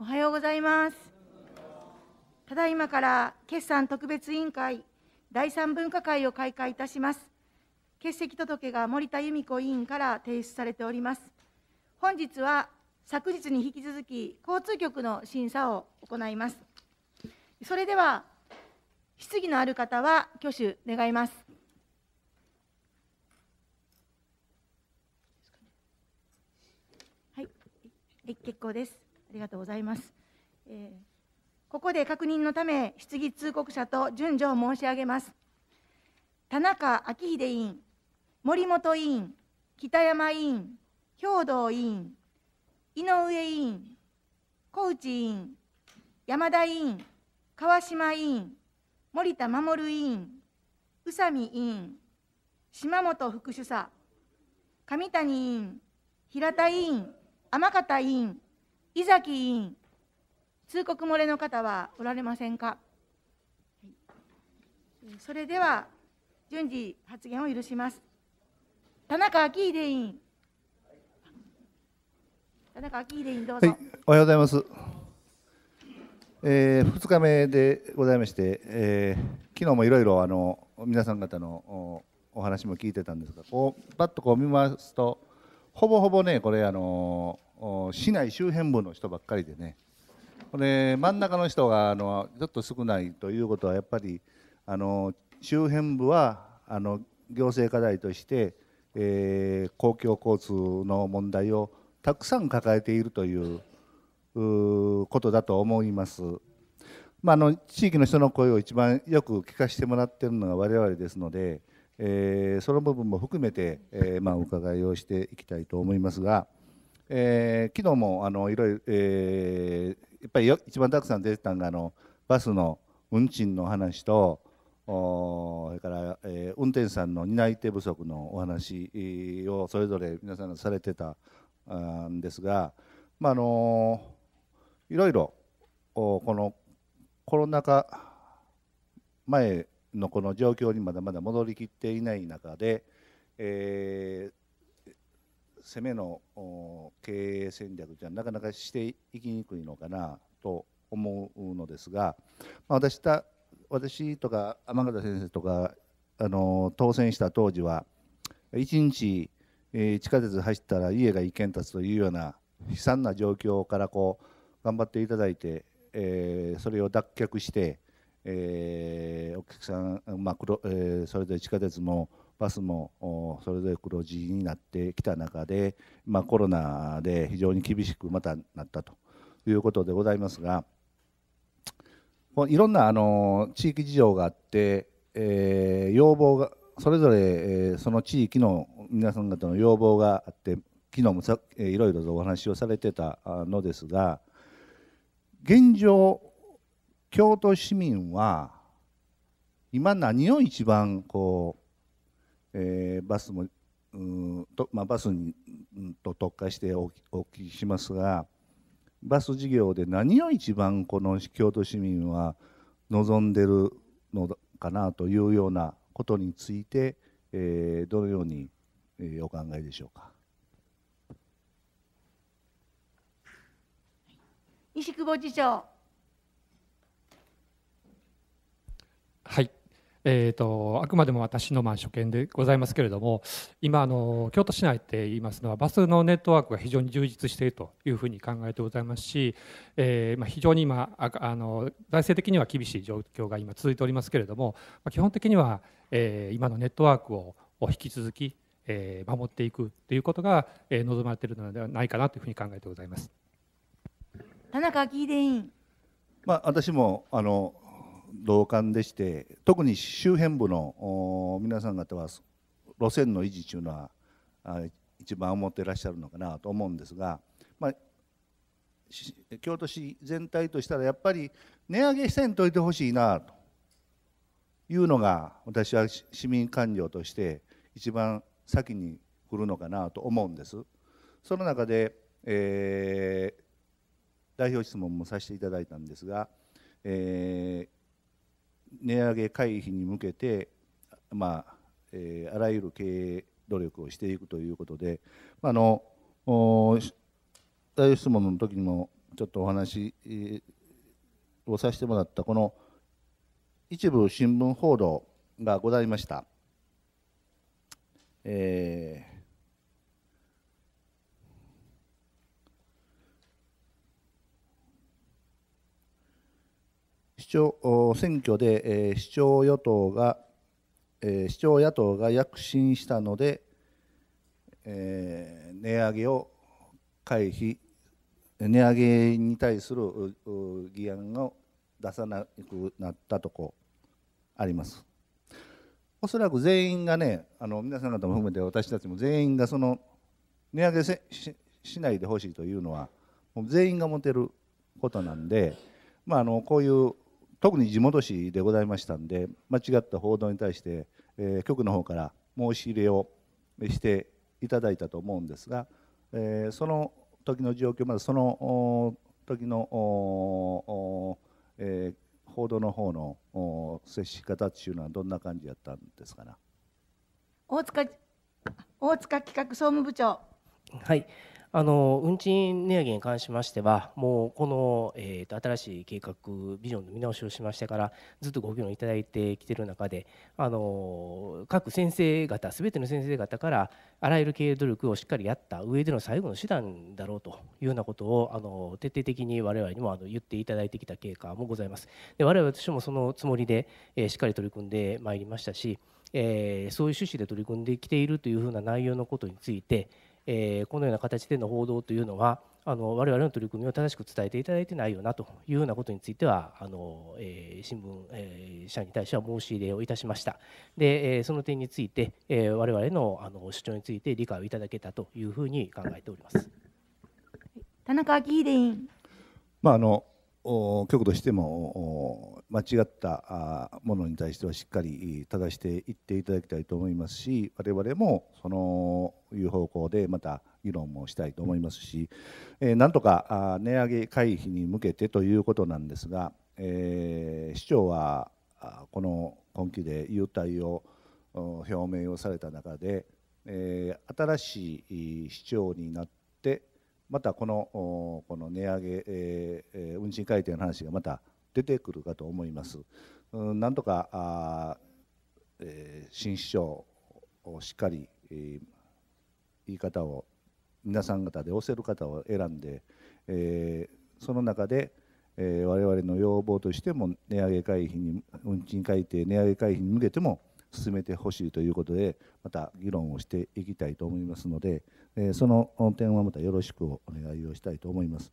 おはようございます。ただいまから決算特別委員会第三分科会を開会いたします。欠席届が森田由美子委員から提出されております。本日は昨日に引き続き交通局の審査を行います。それでは質疑のある方は挙手願います。はい、結構です。りがとうございます。えー、ここで確認のため、質疑通告者と順序を申し上げます。田中昭秀委員、森本委員、北山委員、兵藤委員、井上委員、小内委員、山田委員、川島委員、森田守委員、宇佐美委員、島本副主査、上谷委員、平田委員、天方委員、伊崎委員、通告漏れの方はおられませんか。それでは、順次発言を許します。田中昭秀委員。田中昭秀委員、どうぞ、はい、おはようございます。えー、2日目でございまして、えー、昨日もいろいろあの皆さん方のお話も聞いてたんですがこうパッとこう見ますとほぼほぼねこれあの市内周辺部の人ばっかりでねこれ真ん中の人があのちょっと少ないということはやっぱりあの周辺部はあの行政課題として、え公共交通の問題をたくさん抱えているということだと思います。まあ、あの地域の人の声を一番よく聞かせてもらっているのが我々ですので、えー、その部分も含めて、えー、まあ、お伺いをしていきたいと思いますが。えー、昨日もあのいろいろ、えー、やっぱり一番たくさん出てたのがあのバスの運賃の話とおそれから、えー、運転手さんの担い手不足のお話をそれぞれ皆さんがされてたんですが、まあ、あのいろいろこのコロナ禍前のこの状況にまだまだ戻りきっていない中で、えー、攻めの経営戦略じゃなかなかしていきにくいのかなと思うのですが、まあ、私た私とか天方先生とかあの当選した当時は1日、え地下鉄走ったら家が一軒建つというような悲惨な状況からこう頑張っていただいて、えそれを脱却して、えお客さん、まあええそれで地下鉄もバスもそれぞれ黒字になってきた中で、まあ、コロナで非常に厳しくまたなったということでございますがいろんなあの地域事情があって、えー、要望がそれぞれ、えその地域の皆さん方の要望があって昨日もさ、えいろいろとお話をされてたのですが現状京都市民は今何を一番こうえー、バスもうんと、まあ、バスに、うん、と特化してお聞きしますがバス事業で何を一番この京都市民は望んでるのかなというようなことについて、えー、どのように、えー、お考えでしょうか。西久保次長はい、えーと、あくまでも私のまあ所見でございますけれども今あの京都市内って言いますのはバスのネットワークが非常に充実しているというふうに考えてございますし、えーまあ、非常に今ああの財政的には厳しい状況が今続いておりますけれども、まあ、基本的には、えー、今のネットワークを引き続き、えー、守っていくということが、えー、望まれているのではないかなというふうに考えてございます。田中委員まあ、私もあの同感でして特に周辺部の皆さん方は路線の維持というのは一番思っていらっしゃるのかなと思うんですが、まあ、京都市全体としたらやっぱり値上げせんといてほしいなというのが私は市民官僚として一番先に来るのかなと思うんです。その中で、えー、代表質問もさせていただいたんですが、えー、値上げ回避に向けて、まあえー、あらゆる経営努力をしていくということで、あの代表質問の時にもちょっとお話をさせてもらったこの一部新聞報道がございました。えー長選挙で、え市長与党が、え市長野党が躍進したので、えー、値上げを回避値上げに対する議案を出さなくなったとこあります。おそらく全員がねあの皆さん方も含めて私たちも全員がその値上げせししないでほしいというのはもう全員が持てることなんで、まあ、あのこういう特に地元紙でございましたんで間違った報道に対して、えー、局の方から申し入れをしていただいたと思うんですが、えー、その時の状況まだその時の、えー、報道の方の接し方っていうのはどんな感じやったんですかな大塚大塚企画総務部長はいあの運賃値上げに関しましては、もうこの、えーと、新しい計画、ビジョンの見直しをしましてから、ずっとご議論いただいてきている中で、あの各先生方、すべての先生方から、あらゆる経営努力をしっかりやった上での最後の手段だろうというようなことをあの徹底的に我々にもあの言っていただいてきた経過もございます。で我々私もそのつもりで、えー、しっかり取り組んでまいりましたし、えー、そういう趣旨で取り組んできているというふうな内容のことについて、えー、このような形での報道というのはあの我々の取り組みを正しく伝えていただいてないよなというようなことについてはあの、えー、新聞、えー、社に対しては申し入れをいたしましたで、えー、その点について、えー、我々のあの主張について理解をいただけたというふうに考えております田中昭秀委員、まあ、あの局としても間違ったものに対してはしっかり正していっていただきたいと思いますし我々もそのいう方向でまた議論もしたいと思いますし、えー、なんとか値上げ回避に向けてということなんですが、えー、市長はこの今期で優待を表明をされた中で、えー、新しい市長になってまたこのこの値上げ、えー、運賃改定の話がまた出てくるかと思います。うん、なんとかあ、えー、新市長をしっかり、えー、言い方を皆さん方で押せる方を選んで、えー、その中で、えー、我々の要望としても値上げ回避に運賃改定値上げ回避に向けても進めてほしいということでまた議論をしていきたいと思いますので、えー、その点はまたよろしくお願いをしたいと思います。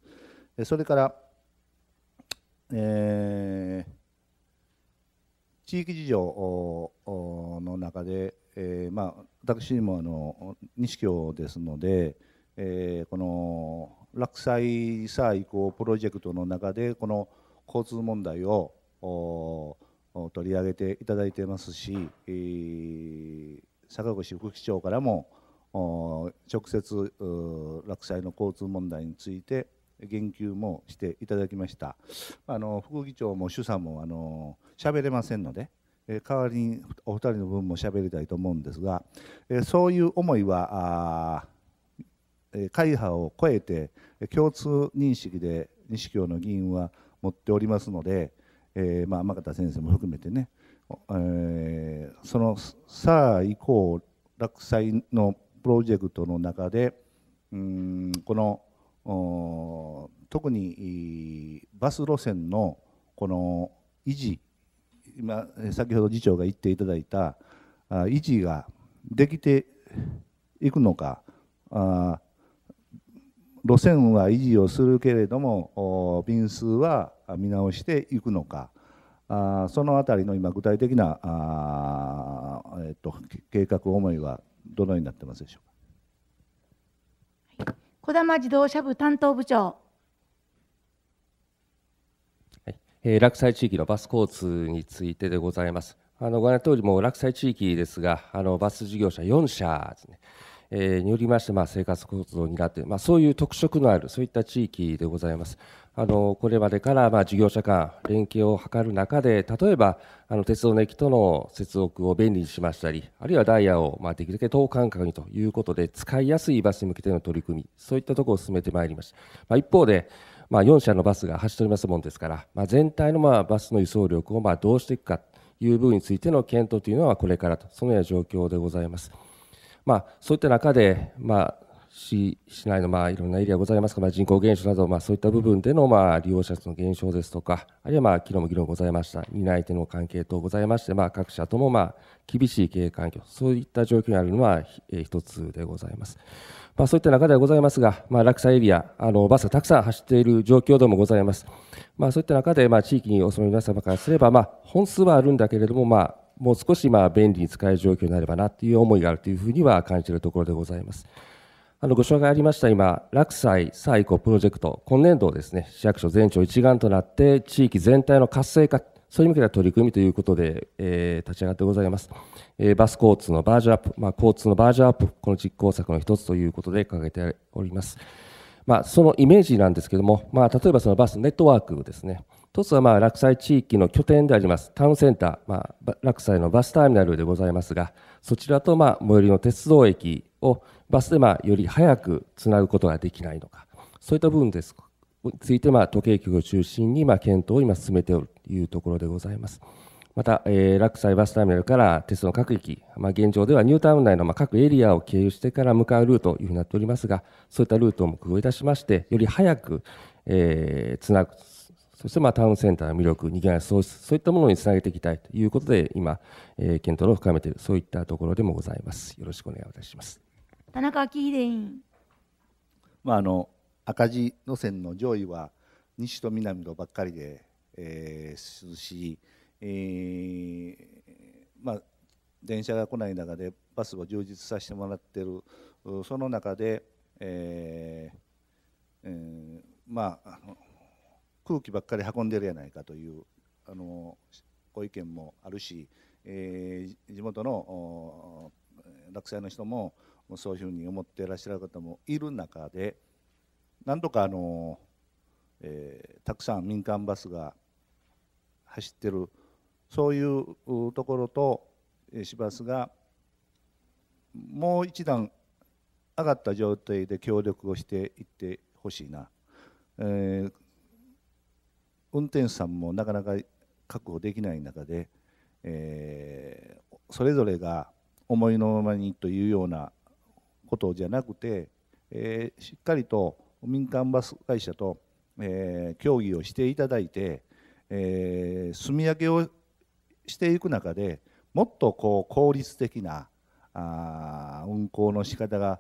それから、えー、地域事情の中でえー、まあ、私もあの錦京ですので、えー、この落栽さ移行プロジェクトの中でこの交通問題を取り上げていただいてますし、えー、坂越副市長からも直接落栽の交通問題について言及もしていただきましたあの副議長も主査もあの喋れませんので代わりにお二人の分も喋りたいと思うんですが、そういう思いは会派を超えて共通認識で西京の議員は持っておりますので、えー、まあ、天方先生も含めてね、えー、そのさあ以降落栽のプロジェクトの中でうんこの特にバス路線のこの維持今先ほど次長が言っていただいた維持ができていくのかあ路線は維持をするけれども便数は見直していくのかあその辺りの今具体的なあ、えっと、計画思いはどのようになってますでしょうか。児玉自動車部担当部長えー、落西地域のバス交通についてでございます。あのご覧の通り、も落西地域ですが、あのバス事業者4社ですね。えによりまして、まあ、生活活動を担ってまあ、そういう特色のある、そういった地域でございます。あのこれまでから、まあ、事業者間、連携を図る中で、例えばあの鉄道の駅との接続を便利にしましたり、あるいはダイヤを、まあ、できるだけ等間隔にということで、使いやすいバスに向けての取り組み、そういったところを進めてまいりました。まあ、一方でまあ、4社のバスが走っておりますもんですから、まあ、全体のまあバスの輸送力をまあどうしていくかという部分についての検討というのはこれからと、そのような状況でございます。まあ、そういった中で、まあ、市市内のまあいろんなエリアございますが、まあ、人口減少など、まあ、そういった部分でのまあ利用者の減少ですとか、あるいはまあ昨日も議論ございました、担い手の関係等ございまして、まあ、各社ともまあ厳しい経営環境、そういった状況にあるのは、一つでございます。まあ、そういった中ではございますが、まあ、落差エリア、あのバスがたくさん走っている状況でもございます。まあ、そういった中で、まあ、地域にお住まいの皆様からすれば、まあ、本数はあるんだけれども、まあ、もう少しまあ便利に使える状況になればなという思いがあるというふうには感じるところでございます。あのご紹介ありました今、落栽最高プロジェクト、今年度ですね、市役所全庁一丸となって、地域全体の活性化それに向けた取り組みということで、えー、立ち上がってございます、えー、バス交通のバージョンアップ、まあ、交通のバージョンアップ、この実行策の一つということで掲げております。まあ、そのイメージなんですけれども、まあ、例えばそのバスネットワークですね、一つはまあ落西地域の拠点であります、タウンセンター、まあ、落西のバスターミナルでございますが、そちらとまあ最寄りの鉄道駅をバスでまあより早くつなぐことができないのか、そういった部分ですについてまあ計局を中心にまあ検討を今進めておるいうところでございます。また、えー、落西バスターミナルから鉄道各駅、まあ、現状ではニュータウン内のまあ各エリアを経由してから向かうルートというふうになっておりますが、そういったルートを目標いたしまして、より早く、えー、つなぐ、そしてまあタウンセンターの魅力、にぎわい創出、そういったものにつなげていきたいということで、今、えー、検討を深めている、そういったところでもございます。よろしくお願いいたします。田中昭秀委員。まあ、あの赤字路線の上位は西と南のばっかりでえー、涼しい、えー、まあ、電車が来ない中でバスを充実させてもらってるその中で、えーえー、まあ空気ばっかり運んでるやないかというあのご意見もあるし、えー、地元の落選の人もそういうふうに思っていらっしゃる方もいる中でなんとかあの、えー、たくさん民間バスが走ってるそういうところと市バスがもう一段上がった状態で協力をしていってほしいな、えー、運転手さんもなかなか確保できない中で、えー、それぞれが思いのままにというようなことじゃなくて、えー、しっかりと民間バス会社と、え協議をしていただいて、えー、積み上げをしていく中でもっとこう効率的なあ運行の仕方が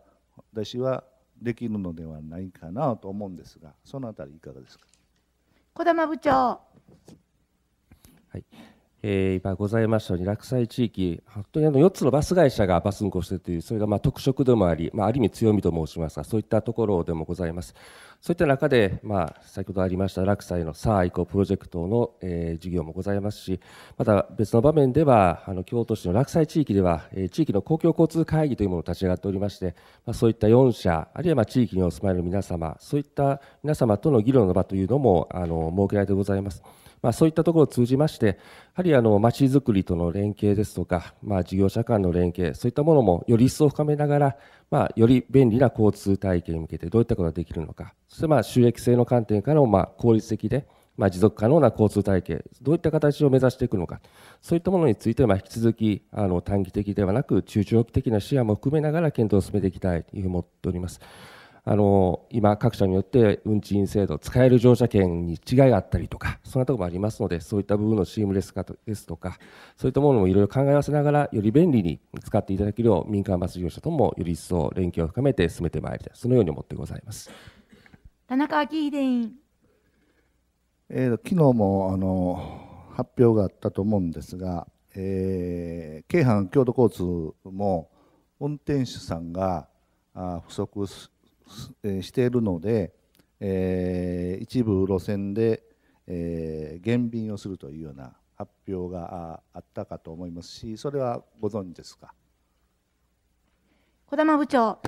私はできるのではないかなと思うんですがそのあたりいかがですか小玉部長、はいえー、今ございましたように落西地域本当にあの4つのバス会社がバス運行しているというそれがまあ特色でもあり、まあ、ある意味強みと申しますがそういったところでもございますそういった中で、まあ、先ほどありました落西のさあ行こプロジェクトの、えー、事業もございますしまた別の場面ではあの京都市の落西地域では、えー、地域の公共交通会議というものを立ち上がっておりまして、まあ、そういった4社あるいはまあ地域にお住まいの皆様そういった皆様との議論の場というのもあの設けられてございます。まあ、そういったところを通じまして、やはりあのづくりとの連携ですとか、まあ、事業者間の連携、そういったものもより一層深めながら、まあ、より便利な交通体系に向けてどういったことができるのか、そしてまあ収益性の観点からもまあ効率的で、まあ、持続可能な交通体系、どういった形を目指していくのか、そういったものについて、まあ、引き続きあの短期的ではなく、中長期的な視野も含めながら検討を進めていきたいというふうに思っております。あの今、各社によって運賃制度、使える乗車券に違いがあったりとか、そんなところもありますので、そういった部分のシームレス化ですとか、そういったものもいろいろ考え合わせながら、より便利に使っていただけるよう、民間バス事業者ともより一層連携を深めて進めてまいりたい、そのように思ってございます田中昭秀委員。えー、昨日もあの発表があったと思うんですが、えー、京阪京都交通も運転手さんが不足しているので、えー、一部路線で、えー、減便をするというような発表があったかと思いますし、それはご存知ですか。児玉部長。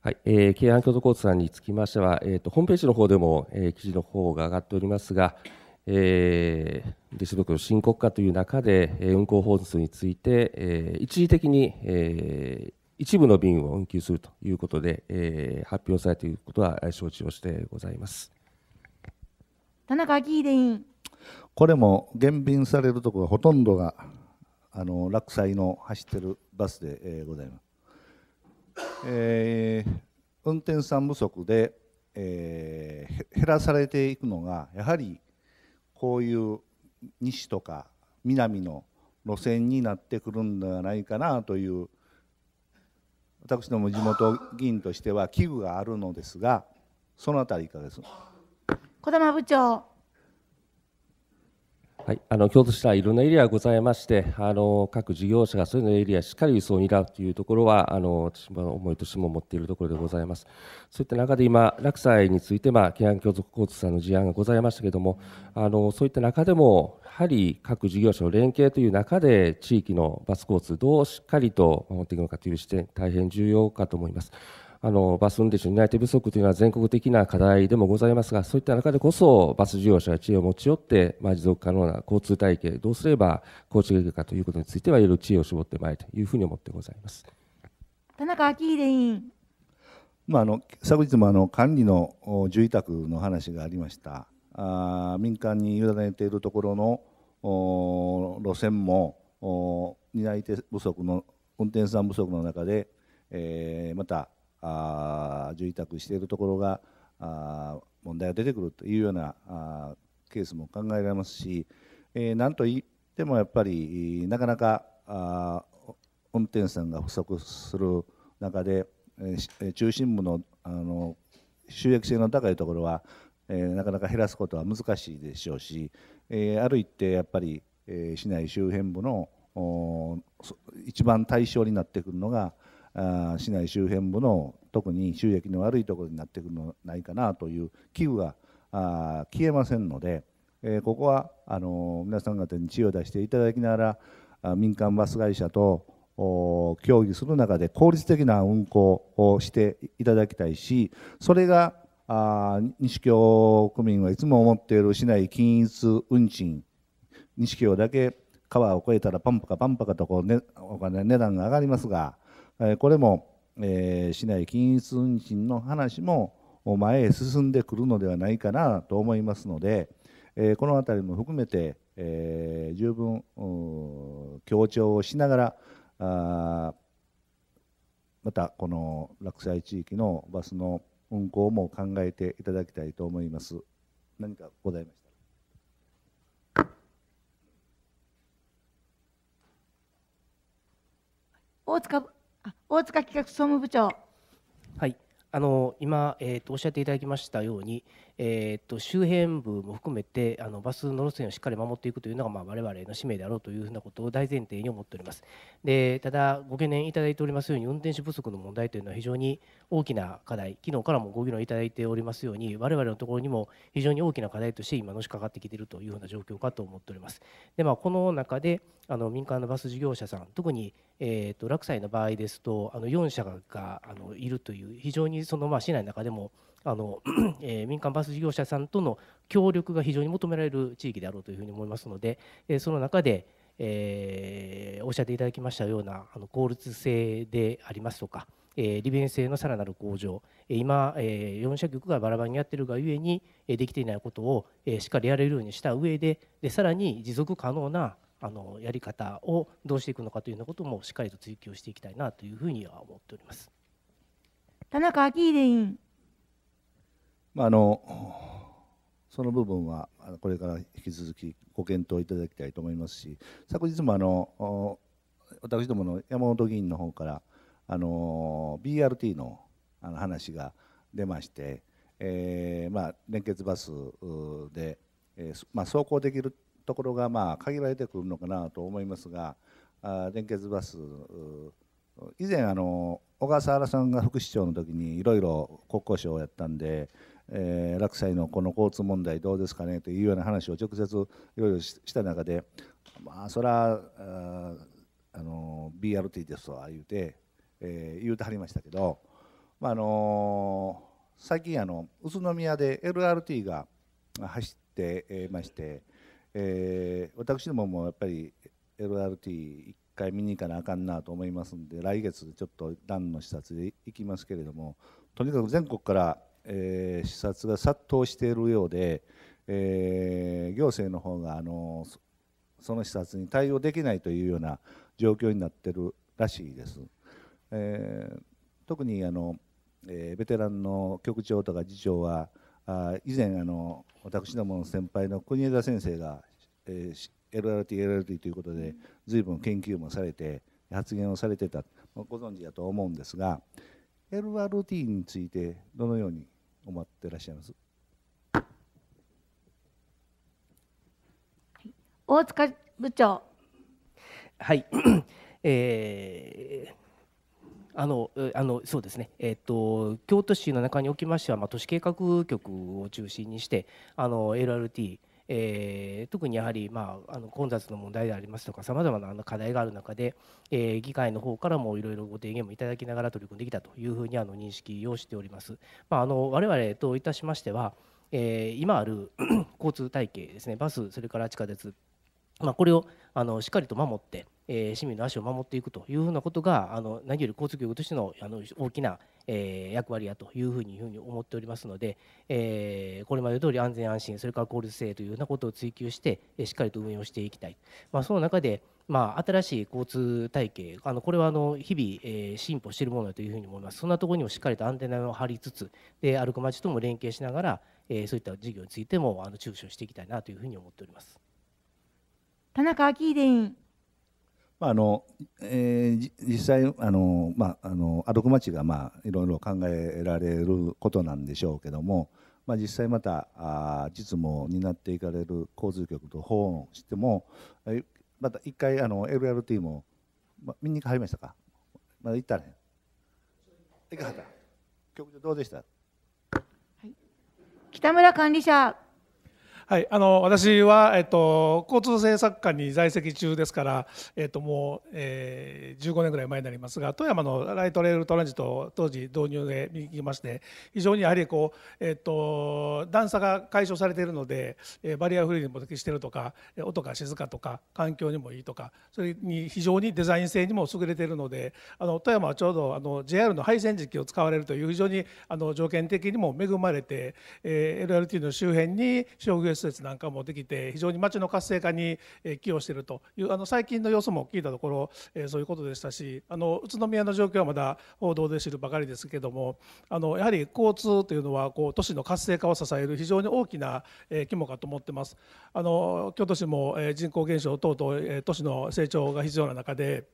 はい、えー、京阪京都交通さんにつきましては、えーと、ホームページの方でも、えー、記事の方が上がっておりますが、えー、デジブクの深刻化という中で、えー、運行本数について、えー、一時的に、えー、一部の便を運休するということで、えー、発表されていることは承知をしてございます田中議員これも減便されるところほとんどがあの落西の走ってるバスで、えー、ございます、えー、運転手さん不足で、えー、減らされていくのがやはりこういう西とか南の路線になってくるんではないかなという私ども地元議員としては危惧があるのですがそのあたりいかがですか児玉部長はい、あの京都市内いろんなエリアがございましてあの各事業者がそれいうのエリアしっかり輸送を担うというところはあの私の思いとしても持っているところでございますそういった中で今落債について、まあ、京阪京都交通さんの事案がございましたけれどもあのそういった中でもやはり各事業者の連携という中で地域のバス交通どうしっかりと守っていくのかという視点大変重要かと思います。あのバス運転手の担い手不足というのは全国的な課題でもございますが、そういった中でこそ、バス事業者が知恵を持ち寄って、まあ、持続可能な交通体系、どうすれば構築できるかということについては、いろいろ知恵を絞ってまいるというふうに思ってございます田中昭秀委員。まあ、あの昨日もあの管理の住宅の話がありました。あ民間に委ねているところのお路線も担い手不足の運転手さん不足の中で、えー、またあ住宅しているところがあ問題が出てくるというようなあケースも考えられますし、えー、なんといってもやっぱりなかなかあ運転手さんが不足する中で、えー、中心部のあの収益性の高いところは、えー、なかなか減らすことは難しいでしょうし、えー、歩いてやっぱり、えー、市内周辺部の一番対象になってくるのがあ市内周辺部の特に収益の悪いところになってくるのないかなという危惧があ消えませんので、えー、ここはあの皆さん方に知恵を出していただきながら民間バス会社と協議する中で効率的な運行をしていただきたいしそれがあ西京区民はいつも思っている市内均一運賃西京だけ川を越えたらパンパカパンパカとこう、ね、お金値段が上がりますが。これも、えー、市内均一運賃の話も前へ進んでくるのではないかなと思いますので、えー、この辺りも含めて、えー、十分強調をしながらあまたこの落西地域のバスの運行も考えていただきたいと思います。何かございました大塚大塚企画総務部長。はい、あの今、えーと、とおっしゃっていただきましたように、えー、と周辺部も含めてあのバスの路線をしっかり守っていくというのが、まあ、我々の使命であろうというふうなことを大前提に思っておりますでただご懸念いただいておりますように運転手不足の問題というのは非常に大きな課題昨日からもご議論いただいておりますように我々のところにも非常に大きな課題として今のしかかってきているというような状況かと思っておりますで、まあ、この中であの民間のバス事業者さん特に、えーと、西の場合ですとあの4社があのいるという非常にその、まあ、市内の中でもあの、えー、民間バス事業者さんとの協力が非常に求められる地域であろうというふうに思いますので、えその中で、えー、おっしゃっていただきましたようなあの効率性でありますとか、え利便性のさらなる向上、今、え4社局がバラバラにやっているがゆえにできていないことをしっかりやれるようにした上ででさらに持続可能なあのやり方をどうしていくのかというようなこともしっかりと追求していきたいなというふうには思っております田中昭秀委員。まあ、あのその部分はこれから引き続きご検討いただきたいと思いますし昨日もあの私どもの山本議員の方からあの BRT のあの話が出まして、えーまあ、連結バスで、えーまあ、走行できるところがまあ限られてくるのかなと思いますがあ連結バス以前あの小笠原さんが副市長の時にいろいろ国交省をやったんでえー、落西のこの交通問題どうですかねというような話を直接いろいろした中でまあそれはあの BRT ですとは言うて、えー、言うてはりましたけど、まああのー、最近あの宇都宮で LRT が走ってまして、えー、私どももやっぱり l r t 一回見に行かなあかんなと思いますんで来月ちょっと段の視察で行きますけれどもとにかく全国からえー、視察が殺到しているようで、えー、行政の方があのその視察に対応できないというような状況になってるらしいです。えー、特にあの、えベテランの局長とか次長はあ以前あの私どもの先輩の国枝先生が、え LRT、LRT ということで随分研究もされて発言をされてたご存知だと思うんですが、LRT についてどのように思ってらっしゃいます大塚部長はい、えー、あのあのそうですね、えーと、京都市の中におきましては、まあ、都市計画局を中心にしてあの LRT えー、特にやはり、まあ、あの混雑の問題でありますとかさまざまな課題がある中で、えー、議会の方からもいろいろご提言もいただきながら取り組んできたというふうにあの認識をしております。まあ、あの我々といたしましては、え今ある 交通体系ですねバスそれから地下鉄、まあ、これをあのしっかりと守ってえ市民の足を守っていくというふうなことがあの何より交通局としてのあの大きな、えー、役割やというふうに思っておりますので、えー、これまで通り安全安心それから効率性というようなことを追求してしっかりと運用していきたい、まあ、その中で、まあ、新しい交通体系あのこれはあの日々、えー、進歩しているものだというふうに思いますそんなところにもしっかりとアンテナを張りつつで歩く町とも連携しながら、えそういった事業についてもあの注視をしていきたいなというふうに思っております田中明秀委員まああのえー、実際あの、まあ、あのアドクマチが、まあ、いろいろ考えられることなんでしょうけども、まあ、実際またあ実務を担っていかれる交通局と訪問してもまた一回あの LRT も、まあ、見に入りましたかまだ行ったらへん行かはった局長どうでした、はい、北村管理者はい、あの私は、えっと、交通政策課に在籍中ですから、えっと、もう、えー、15年ぐらい前になりますが富山のライトレールトランジット当時導入で行きまして非常にやはりこう、えっと、段差が解消されているのでバリアフリーにも適しているとか音が静かとか環境にもいいとかそれに非常にデザイン性にも優れているのであの富山はちょうどあの JR の配線時期を使われるという非常にあの条件的にも恵まれて、えー、LRT の周辺に商業施設なんかもできて非常に町の活性化に寄与しているというあの最近の様子も聞いたところ、えそういうことでしたしあの宇都宮の状況はまだ報道で知るばかりですけどもあのやはり交通というのはこう都市の活性化を支える非常に大きな、え規模かと思ってます。あの京都市も、え人口減少等々、え都市の成長が必要な中で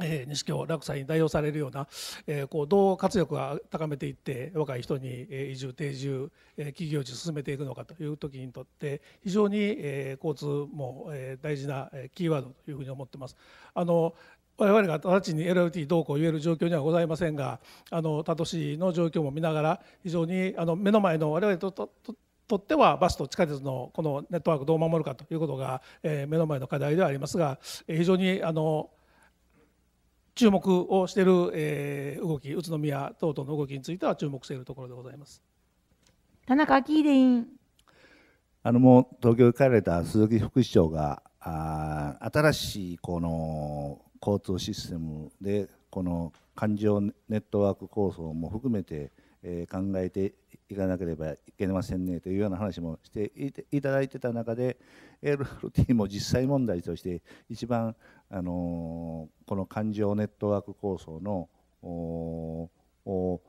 え錦を落差に代表されるような、えこうどう活力を高めていって若い人に移住定住、え企業地進めていくのかという時にとって非常に、え交通も、え大事なキーワードというふうに思ってます。あの我々が直ちに LLT どうこう言える状況にはございませんがあの他都市の状況も見ながら非常にあの目の前の我々ととととってはバスと地下鉄のこのネットワークどう守るかということが、え目の前の課題ではありますが、え非常にあの注目をしている、え動き、宇都宮等々の動きについては注目しているところでございます。田中昭秀委員。あのもう東京に帰られた鈴木副市長があ新しいこの交通システムでこの環状ネットワーク構想も含めて、えー、考えて行かなければいけませんねというような話もしていただいてた中で LRT も実際問題として一番あのこの環状ネットワーク構想のを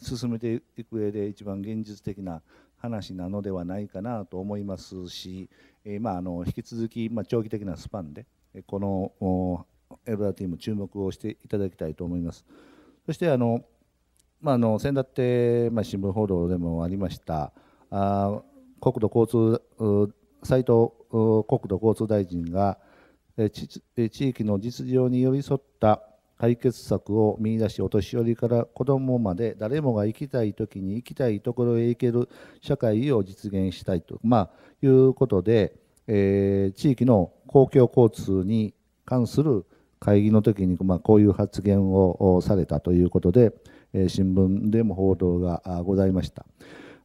進めていく上で一番現実的な話なのではないかなと思いますし、えまあ、あの引き続き、ま長期的なスパンでこの LRT も注目をしていただきたいと思います。そしてあのまあ、あの先だって、まあ、新聞報道でもありましたあ国土交通斉藤国土交通大臣が地域の実情に寄り添った解決策を見出しお年寄りから子どもまで誰もが行きたい時に行きたいところへ行ける社会を実現したいと、まあ、いうことで、えー、地域の公共交通に関する会議の時に、まあ、こういう発言をされたということで、え新聞でも報道がございました。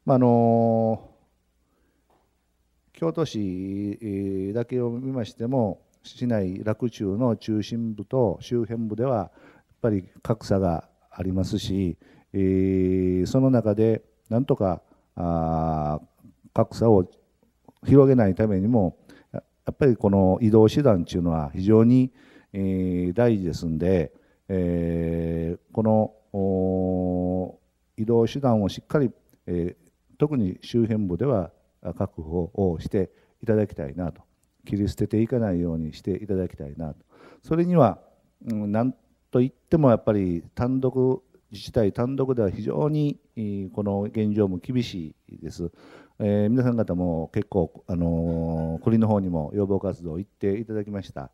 まあの京都市だけを見ましても市内洛中の中心部と周辺部ではやっぱり格差がありますし、えー、その中でなんとかあ格差を広げないためにもやっぱりこの移動手段というのは非常に、えー、大事ですんで、えー、この移動手段をしっかり、えー、特に周辺部では確保をしていただきたいなと切り捨てていかないようにしていただきたいなとそれには何といってもやっぱり単独自治体単独では非常にこの現状も厳しいです。えー、皆さん方も結構、あのー、国の方にも要望活動行っていただきました。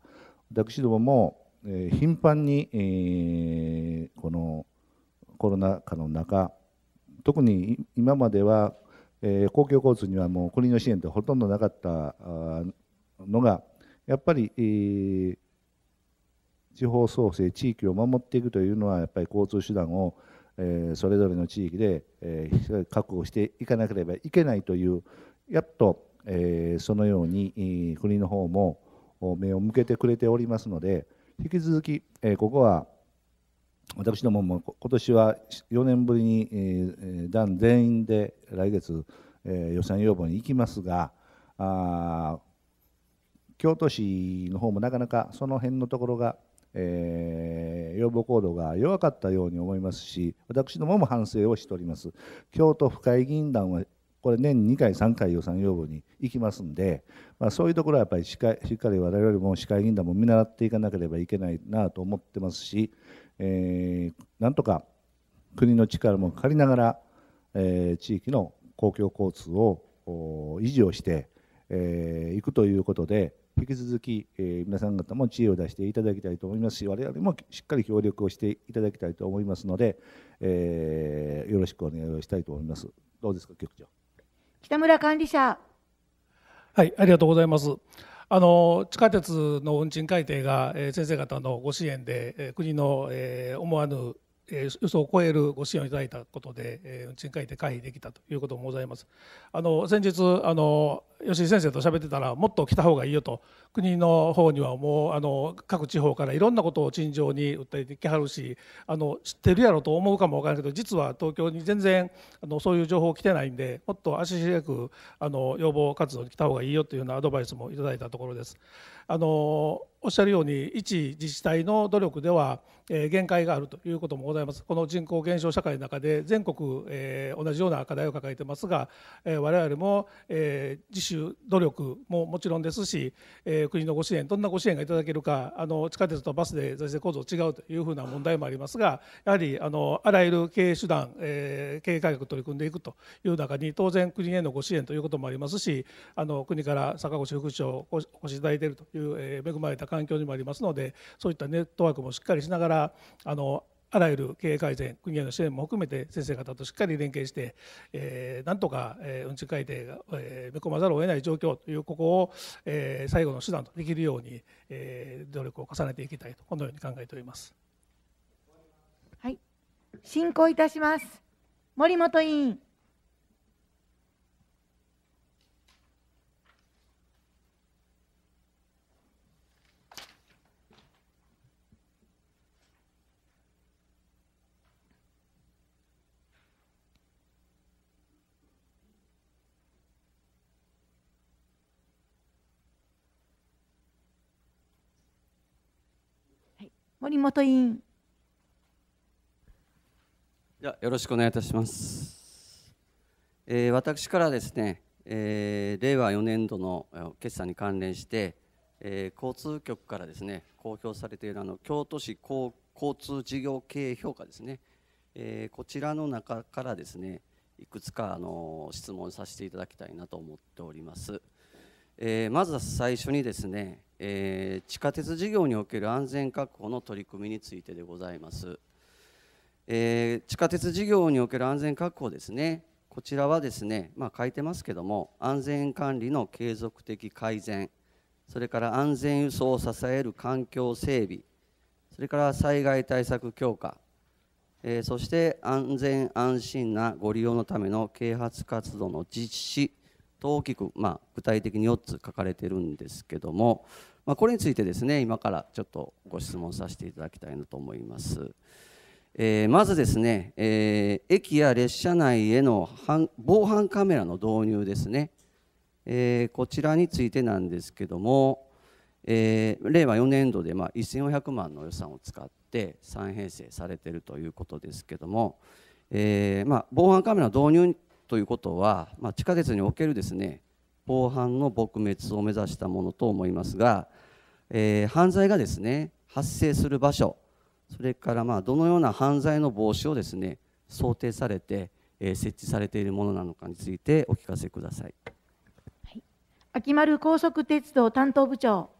私どもも、えー、頻繁に、えー、このコロナ禍の中特に今までは、えー、公共交通にはもう国の支援ってほとんどなかったのがやっぱり、えー、地方創生地域を守っていくというのはやっぱり交通手段を、えー、それぞれの地域で、えー、確保していかなければいけないというやっと、えー、そのように国の方も目を向けてくれておりますので引き続き、えここは私どもも今年は4年ぶりに、え団全員で来月、え予算要望に行きますがあ京都市の方もなかなかその辺のところが、えー、要望行動が弱かったように思いますし私どもも反省をしております京都府会議員団はこれ年2回3回予算要望に行きますんで、まあ、そういうところはやっぱりしっかり我々も市会議員団も見習っていかなければいけないなと思ってますしえー、なんとか国の力も借りながら、えー、地域の公共交通を維持をしてい、えー、くということで引き続き、えー、皆さん方も知恵を出していただきたいと思いますし我々もしっかり協力をしていただきたいと思いますので、えー、よろしくお願いをしたいと思います。どうですか局長北村管理者はいありがとうございます。あの地下鉄の運賃改定が先生方のご支援で国の思わぬえー、予想を超えるご支援をいただいたことで、えー、運賃改定回避できたということもございます。あの先日あの吉井先生と喋ってたらもっと来た方がいいよと国の方にはもうあの各地方からいろんなことを陳情に訴えてきはるしあの知ってるやろと思うかもわからないけど実は東京に全然あのそういう情報来てないんでもっと足しげくあの要望活動に来た方がいいよというようなアドバイスもいただいたところです。あのおっしゃるように一自治体の努力では、え限界があるということもございますこの人口減少社会の中で全国、え同じような課題を抱えてますが、えー、我々も、え自主努力ももちろんですし、え国のご支援どんなご支援がいただけるかあの地下鉄とバスで財政構造違うというふうな問題もありますがやはりあのあらゆる経営手段、え経営改革取り組んでいくという中に当然国へのご支援ということもありますしあの国から坂越副市長お越しいただいているといういう恵まれた環境にもありますのでそういったネットワークもしっかりしながらあのあらゆる経営改善国への支援も含めて先生方としっかり連携して、えー、なんとか、え運賃改定が、えー、見込まざるを得ない状況というここを、えー、最後の手段とできるように、えー、努力を重ねていきたいとこのように考えております。はい、進行いたします森本委員森本委員いやよろしくお願いいたします、えー、私からですね、えー、令和4年度の決算に関連して、えー、交通局からですね公表されているあの京都市交通事業経営評価ですね、えー、こちらの中からですねいくつかあの質問させていただきたいなと思っております、えー、まず最初にですねえー、地下鉄事業における安全確保の取り組みについてでございます、えー、地下鉄事業における安全確保ですねこちらはですね、まあ、書いてますけども安全管理の継続的改善それから安全輸送を支える環境整備それから災害対策強化えー、そして安全安心なご利用のための啓発活動の実施と大きく、ま具体的に4つ書かれてるんですけども、まこれについてですね今からちょっとご質問させていただきたいなと思います。えー、まずですね、えー、駅や列車内への防犯カメラの導入ですね、えー、こちらについてなんですけども、え令和4年度でま1400万の予算を使って3編成されているということですけども、えまあ、防犯カメラ導入ということは、まあ、地下鉄におけるですね防犯の撲滅を目指したものと思いますが、えー、犯罪がですね発生する場所それからまあどのような犯罪の防止をですね想定されて、えー、設置されているものなのかについてお聞かせください。はい、秋丸高速鉄道担当部長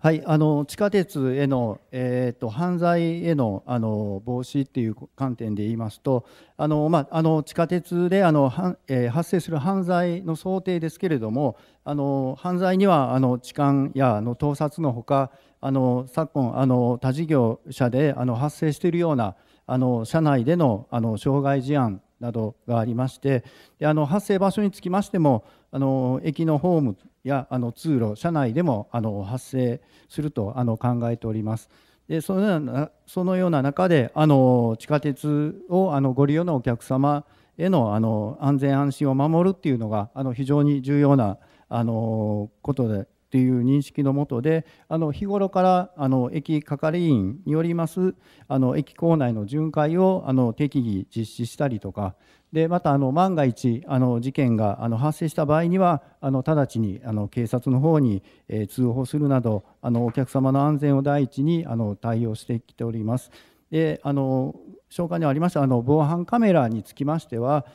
はい、あの地下鉄への、えーと、犯罪へのあの防止という観点で言いますと、あのまあ、あの地下鉄であのは、えー、発生する犯罪の想定ですけれども、あの犯罪にはあの痴漢やあの盗撮のほか、あの昨今あの、他事業者であの発生しているようなあの社内でのあの傷害事案などがありまして、であの発生場所につきましても、あの駅のホームやあの通路車内でもあの発生するとあの考えております。でそのようなそのような中であの地下鉄をあのご利用のお客様へのあの安全安心を守るっていうのがあの非常に重要なあのことでという認識のもとであの日頃からあの駅係員によりますあの駅構内の巡回をあの適宜実施したりとかでまたあの万が一あの事件があの発生した場合にはあの直ちにあの警察の方に、えー、通報するなどあのお客様の安全を第一にあの対応してきております。であの紹介にありましたあの防犯カメラにつきましては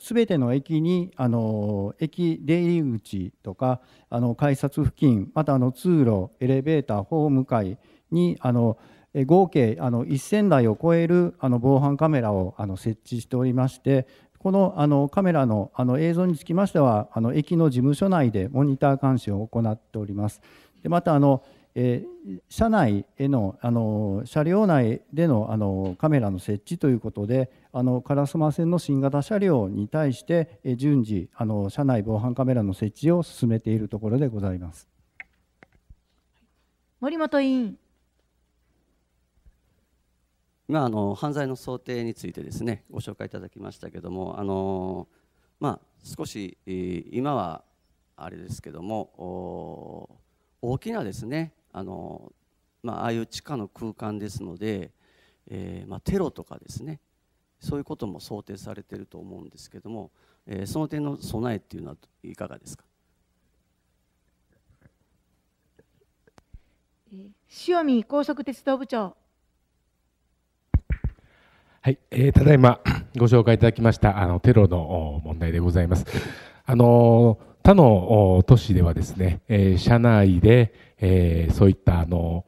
すべての駅にあの駅出入り口とかあの改札付近またあの通路エレベーターホーム階にあの合計あの1000台を超えるあの防犯カメラをあの設置しておりましてこのあのカメラのあの映像につきましてはあの駅の事務所内でモニター監視を行っております。でまたあの車内へのあの車両内でのあのカメラの設置ということであの烏丸線の新型車両に対して、え順次あの、車内防犯カメラの設置を進めているところでございます。森本委員まああの犯罪の想定についてですねご紹介いただきましたけれどもあのまあ少し今はあれですけれども大きなですねあのまああいう地下の空間ですのでえまあテロとかですねそういうことも想定されてると思うんですけども、えー、その点の備えっていうのはいかがですか塩見高速鉄道部長。はい、えー、ただいまご紹介いただきましたあのテロの問題でございます。あの他の都市ではですね、えー、社内で、えー、そういったあの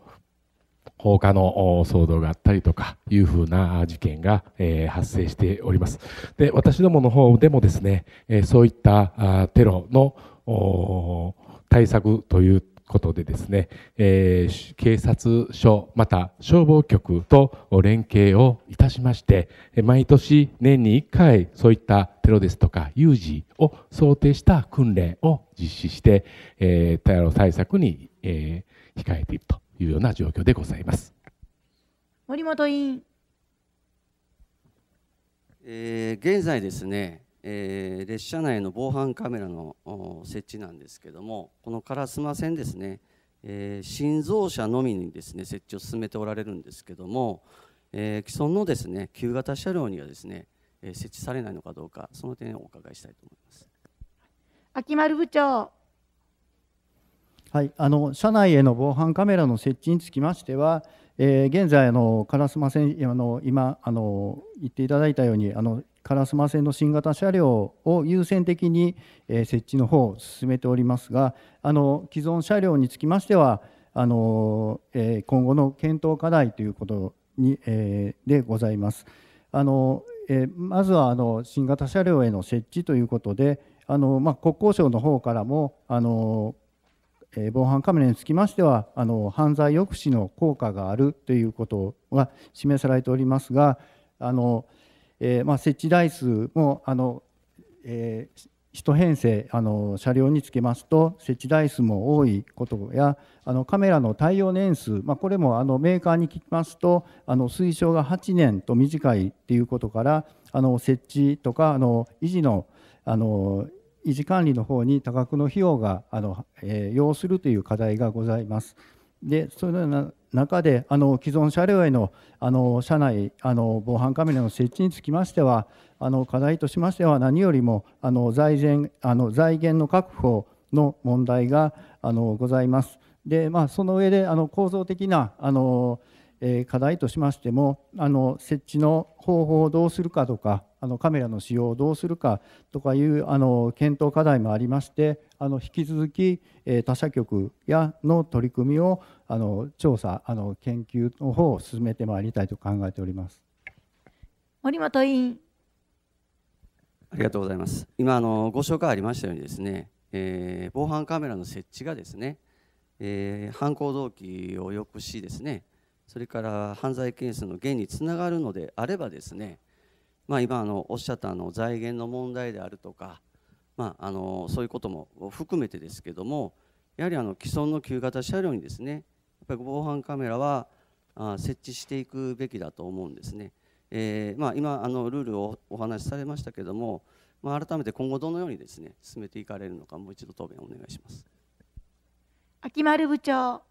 放火の騒動があったりとかいうふうな事件が、え発生しております。で、私どもの方でもですね、えそういったテロの対策ということでですね、え警察署また消防局と連携をいたしまして毎年年に1回そういったテロですとか有事を想定した訓練を実施して、えー、テロ対策に、え控えているというような状況でございます。森本委員、えー、現在ですね、えー、列車内の防犯カメラの設置なんですけどもこの烏丸線ですね、えー、新造車のみにですね設置を進めておられるんですけども、えー、既存のですね旧型車両にはですね、えー、設置されないのかどうかその点をお伺いしたいと思います秋丸部長はい、あの車内への防犯カメラの設置につきましては、えー、現在あの烏丸線あの今あの言っていただいたようにあの烏丸線の新型車両を優先的に、えー、設置の方を進めておりますがあの既存車両につきましてはあの、えー、今後の検討課題ということに、えでございます。あのえまずはあの新型車両への設置ということであの、まあ、国交省の方からもあのえ防犯カメラにつきましてはあの犯罪抑止の効果があるということは示されておりますがあの、えー、まあ、設置台数もあの、えー、1編成あの車両につけますと設置台数も多いことやあのカメラの対応年数、まあ、これもあのメーカーに聞きますとあの推奨が8年と短いということからあの設置とかあの維持のあの維持管理の方に多額の費用があの、えー、要するという課題がございます。でそのような中であの既存車両へのあの車内あの防犯カメラの設置につきましてはあの課題としましては何よりもあの財前あの財源の確保の問題があのございます。でまあ、その上であの構造的なあの、課題としましてもあの設置の方法をどうするかとかあのカメラの使用をどうするかとかいうあの検討課題もありましてあの引き続き、え他社局やの取り組みをあの調査あの研究の方を進めてまいりたいと考えております森本委員ありがとうございます今あのご紹介ありましたようにですね、えー、防犯カメラの設置がですね、えー、犯行動機を抑止ですねそれから犯罪件数の減につながるのであればですね、まあ、今あのおっしゃったあの財源の問題であるとか、まあ、あのそういうことも含めてですけどもやはりあの既存の旧型車両にですねやっぱり防犯カメラは設置していくべきだと思うんですね。えーまあ、今あのルールをお話しされましたけども、まあ、改めて今後どのようにですね進めていかれるのかもう一度答弁お願いします。秋丸部長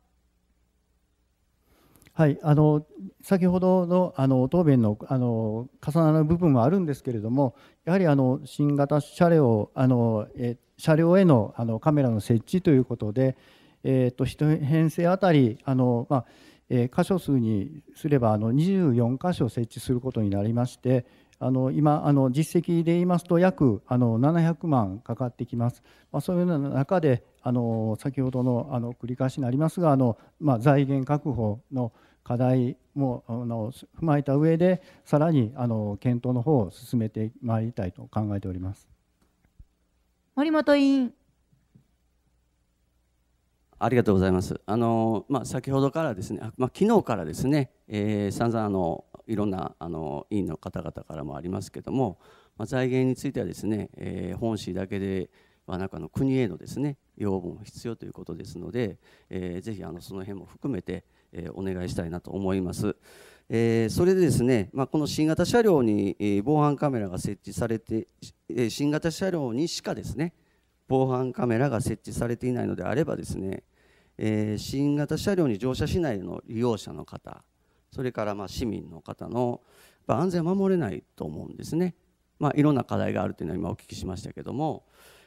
はい、あの先ほどのあの答弁のあの重なる部分はあるんですけれども、やはりあの新型車両あのえ車両へのあのカメラの設置ということで、えーと、と1編成あたりあの、まあえー、箇所数にすればあの24箇所設置することになりまして、あの今あの実績で言いますと約あの700万かかってきます。まあ、そういうような中であの先ほどのあの繰り返しになりますがあの、まあ、財源確保の課題もあの踏まえた上でさらにあの検討の方を進めてまいりたいと考えております森本委員ありがとうございますあの、まあ、先ほどからですね、まあ、昨日からですね、えー、散々あのいろんなあの委員の方々からもありますけども、まあ、財源についてはですね、えー、本市だけではなくあの国へのですね要望も必要ということですので、えー、ぜひあのその辺も含めてえお願いしたいなと思います。えそれでですね、まあ、この新型車両に、え防犯カメラが設置されて、え新型車両にしかですね防犯カメラが設置されていないのであればですね、え新型車両に乗車しないの利用者の方それからま市民の方の安全を守れないと思うんですね、まあ、いろんな課題があるというのは今お聞きしましたけども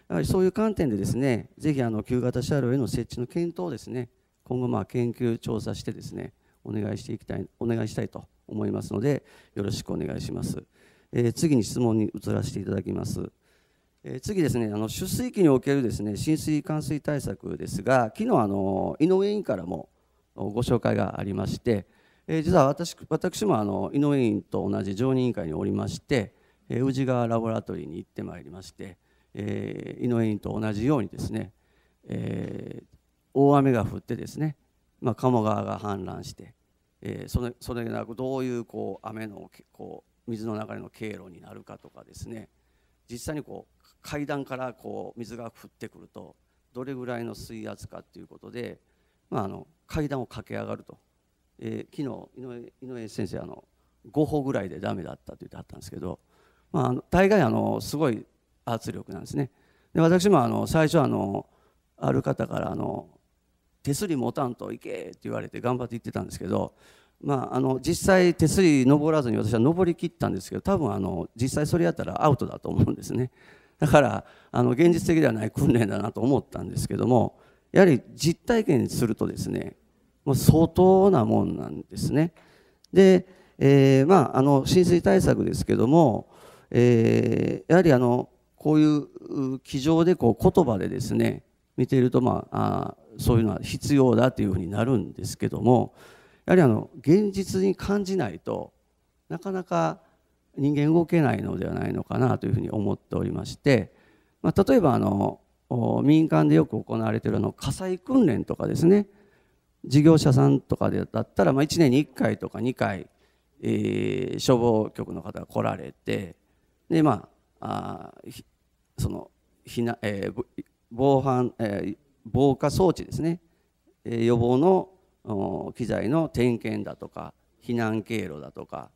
やはりそういう観点でですねぜひあの旧型車両への設置の検討をですね今後まあ研究調査してですねお願いしていきたいお願いしたいと思いますのでよろしくお願いします、えー、次に質問に移らせていただきます、えー、次ですねあの出水期におけるですね浸水冠水対策ですが昨日あの井上委員からもご紹介がありまして、えー、実は私私もあの井上委員と同じ常任委員会におりまして、え宇治川ラボラトリーに行ってまいりまして、え井上委員と同じようにですね、え大雨が降ってですね、まあ、鴨川が氾濫して、えー、それそれがどういうこう雨のこう水の流れの経路になるかとかですね実際にこう階段からこう水が降ってくるとどれぐらいの水圧かということで、まあ、あの階段を駆け上がると、えー、昨日井上先生あの5歩ぐらいでダメだったと言ってはったんですけど、まあ、あの大概あのすごい圧力なんですね。で私もあの最初あのある方からあの手すり持たんといけって言われて頑張って行ってたんですけど、まあ、あの実際手すり登らずに私は登りきったんですけど多分あの実際それやったらアウトだと思うんですねだからあの現実的ではない訓練だなと思ったんですけどもやはり実体験するとですねもう相当なもんなんですねで、えー、まああの浸水対策ですけども、えー、やはりあのこういう気丈でこう言葉でですね見ているとまああそういうのは必要だというふうになるんですけどもやはりあの現実に感じないとなかなか人間動けないのではないのかなというふうに思っておりまして、まあ、例えばあの民間でよく行われているあの火災訓練とかですね事業者さんとかでだったら、まあ、1年に1回とか2回、えー、消防局の方が来られてでまああその避難、えー、防犯、えー、防火装置ですね、え予防の機材の点検だとか避難経路だとか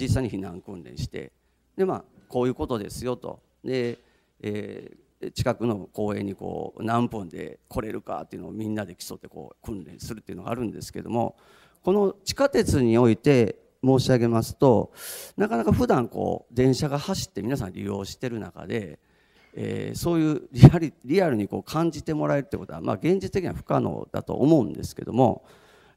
実際に避難訓練してで、まあ、こういうことですよとで、えー、近くの公園にこう何分で来れるかっていうのをみんなで競ってこう訓練するっていうのがあるんですけどもこの地下鉄において申し上げますとなかなか普段こう電車が走って皆さん利用してる中でえー、そういうリアリリアルにこう感じてもらえるってことは、まあ、現実的には不可能だと思うんですけども、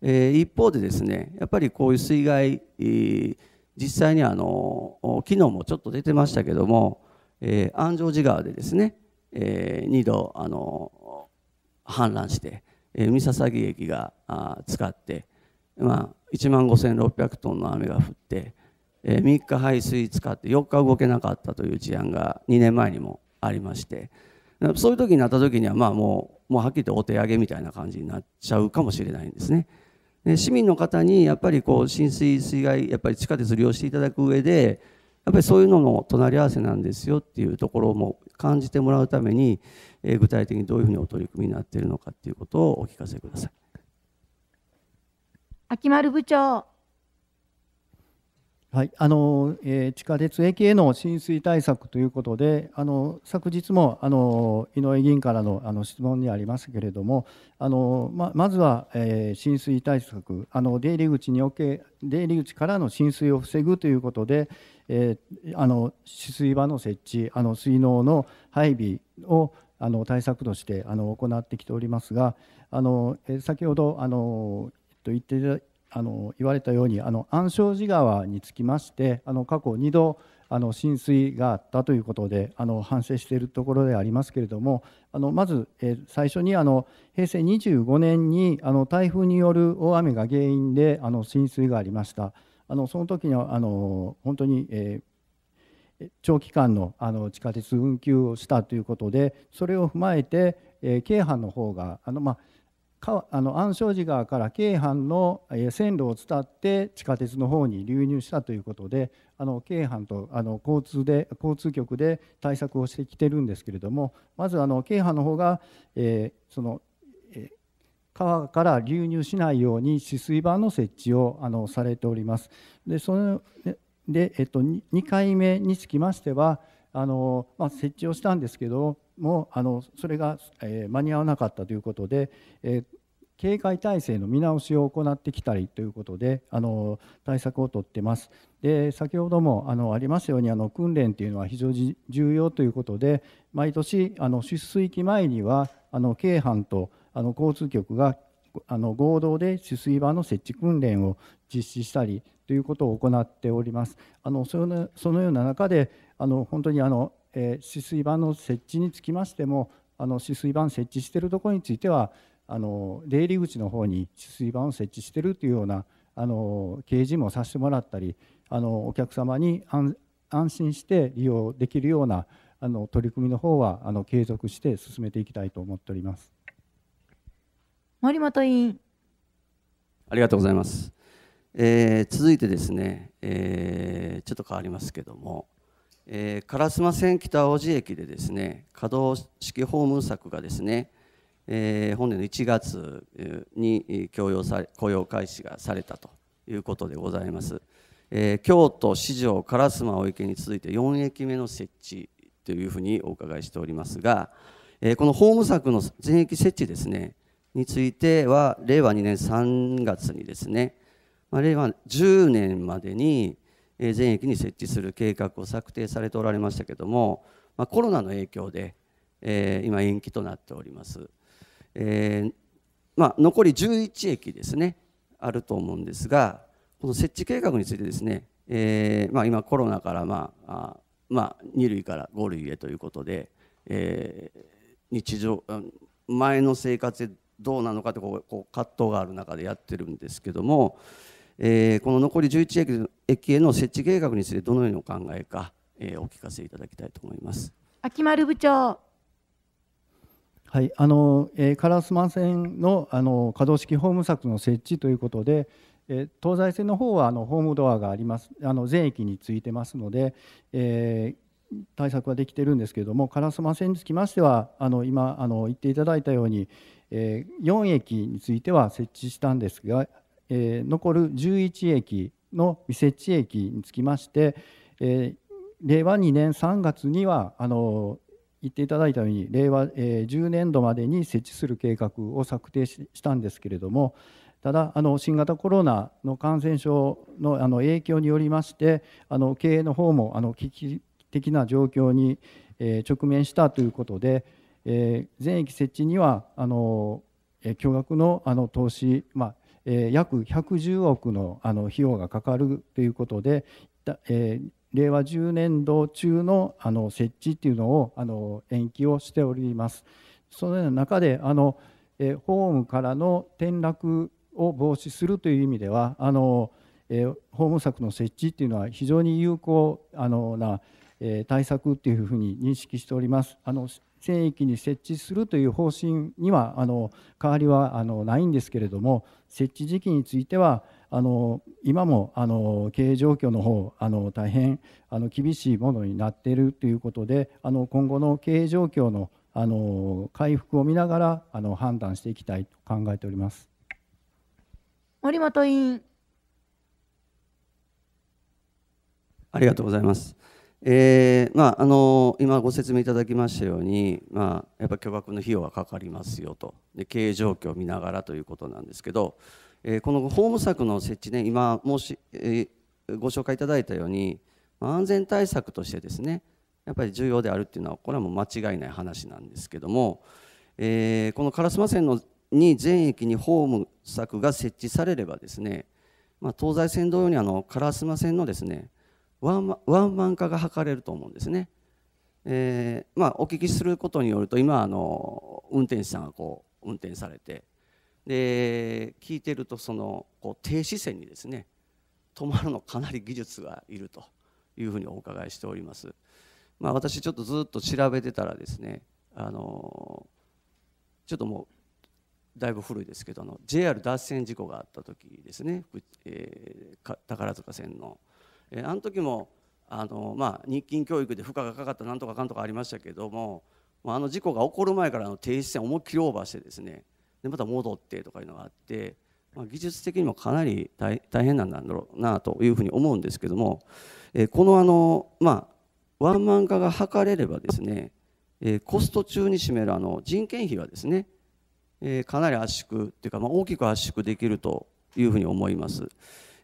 えー、一方でですねやっぱりこういう水害、えー、実際にあの昨日もちょっと出てましたけども、えー、安城寺川でですね、えー、2度あの氾濫して、えー、海笹ぎ駅があ使って、まあ、1万5600トンの雨が降って、え3日排水使って4日動けなかったという事案が2年前にもありましてそういう時になった時にはまあもうもうはっきりとお手上げみたいな感じになっちゃうかもしれないんですね。市民の方にやっぱりこう浸水水害やっぱり地下鉄利用していただく上でやっぱりそういうのの隣り合わせなんですよっていうところも感じてもらうために、え具体的にどういうふうにお取り組みになっているのかっていうことをお聞かせください。秋丸部長はい、あの、えー、地下鉄駅への浸水対策ということで、あの昨日もあの井上議員からのあの質問にありますけれども、あのままずは、えー、浸水対策、あの出入り口におけ出入り口からの浸水を防ぐということで、えー、あの止水場の設置、あの水のの配備をあの対策としてあの行ってきておりますが、あの先ほどあのと言ってあの言われたようにあの安生寺川につきましてあの過去2度あの浸水があったということであの反省しているところでありますけれどもあのまず、え最初にあの平成25年にあの台風による大雨が原因であの浸水がありましたあのその時にはあの本当に、え長期間のあの地下鉄運休をしたということでそれを踏まえて、え京阪の方があの、まああの安昌寺川から京阪の線路を伝って地下鉄の方に流入したということであの京阪とあの交通で交通局で対策をしてきてるんですけれどもまずあの京阪の方が、えー、その、え川から流入しないように止水板の設置をあのされております。でそのでえっと2回目につきましてはあのまあ、設置をしたんですけどもあのそれが、えー、間に合わなかったということで、えー、警戒体制の見直しを行ってきたりということであの対策をとってます。で先ほどもあのありますようにあの訓練というのは非常に重要ということで毎年あの出水期前にはあの京阪とあの交通局があの合同で取水場の設置訓練を実施したりということを行っております。あのそのそのような中であの本当にあのえ止水板の設置につきましてもあの止水板設置しているところについてはあの出入り口の方に止水板を設置しているというようなあの掲示もさせてもらったりあのお客様に安心して利用できるようなあの取り組みの方はあの継続して進めていきたいと思っております森本委員ありがとうございます、えー、続いてですね、えー、ちょっと変わりますけどもえー、烏丸線北大路駅でですね可動式ホーム柵がですね、えー、本年の1月に供用さ雇用開始がされたということでございます、えー、京都市場烏丸大池に続いて4駅目の設置というふうにお伺いしておりますが、えー、このホーム柵の全域設置ですねについては令和2年3月にですね、まあ、令和10年までに全駅に設置する計画を策定されておられましたけども、まあ、コロナの影響で、えー、今延期となっております、えー、まあ、残り11駅ですねあると思うんですがこの設置計画についてですね、えー、まあ、今コロナから、まあ、まあ、2類から5類へということで、え日常前の生活でどうなのかってこうこう葛藤がある中でやってるんですけども、えー、この残り11駅への設置計画についてどのようにお考えか、えー、お聞かせいただきたいと思います秋丸部長。はいあのえー、烏丸線のあの可動式ホーム柵の設置ということで、えー、東西線の方はあのホームドアがありますあの全駅についてますので、えー、対策はできてるんですけれども烏丸線につきましてはあの今あの言っていただいたように、えー、4駅については設置したんですがえー、残る11駅の未設置駅につきまして、えー、令和2年3月にはあの言っていただいたように令和、えー、10年度までに設置する計画を策定したんですけれどもただあの新型コロナの感染症のあの影響によりましてあの経営の方もあの危機的な状況に、えー、直面したということで、えー、全駅設置にはあの、ー、巨額のあの投資、まあえー、約110億のあの費用がかかるということで、えー、令和10年度中のあの設置というのをあの延期をしております。そのような中であの、えー、ホームからの転落を防止するという意味ではあの、えー、ホーム柵の設置というのは非常に有効あのな、えー、対策というふうに認識しております。あの全域に設置するという方針にはあの変わりはあのないんですけれども設置時期についてはあの今もあの経営状況の方あの大変あの厳しいものになっているということであの今後の経営状況のあの回復を見ながらあの判断していきたいと考えております森本委員ありがとうございます。えー、まああの今ご説明いただきましたように、まあ、やっぱ巨額の費用はかかりますよとで経営状況を見ながらということなんですけど、えー、この法務策の設置ね今もし、えー、ご紹介いただいたように安全対策としてですねやっぱり重要であるっていうのはこれはもう間違いない話なんですけども、えー、この烏丸線のに全域にホーム柵が設置されればですね、まあ、東西線同様にあの烏丸線のですねワンワンマン化が図れると思うんですね。えー、まあ、お聞きすることによると今あの運転手さんがこう運転されてで聞いてるとそのこう停止線にですね止まるのかなり技術がいるというふうにお伺いしております。まあ、私ちょっとずっと調べてたらですねあのちょっともうだいぶ古いですけどあの JR 脱線事故があった時ですね、えー、宝塚線の。えー、あの時もあの、まあ、日勤教育で負荷がかかったなんとかかんとかありましたけどもあの事故が起こる前からの停止線を思いっきりオーバーしてですねでまた戻ってとかいうのがあって、まあ、技術的にもかなり大変なんだろうなというふうに思うんですけども、えー、このあの、まあ、ワンマン化が図れればですね、えー、コスト中に占めるあの人件費はですね、えー、かなり圧縮というか、まあ、大きく圧縮できるというふうに思います。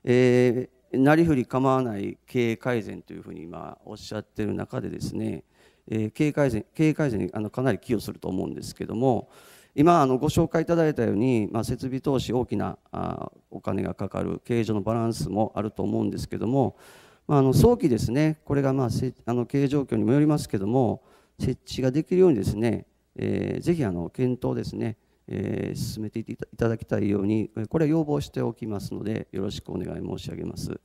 えーなりふり構わない経営改善というふうに今おっしゃってる中でですね、え経営改善経営改善にあのかなり寄与すると思うんですけども今あのご紹介いただいたように、まあ、設備投資大きなあお金がかかる経営上のバランスもあると思うんですけども、まあ、の早期ですねこれが、まあ、あの経営状況にもよりますけども設置ができるようにですね、えー、ぜひあの検討ですねえ進めていただきたいようにこれは要望しておきますのでよろしくお願い申し上げます。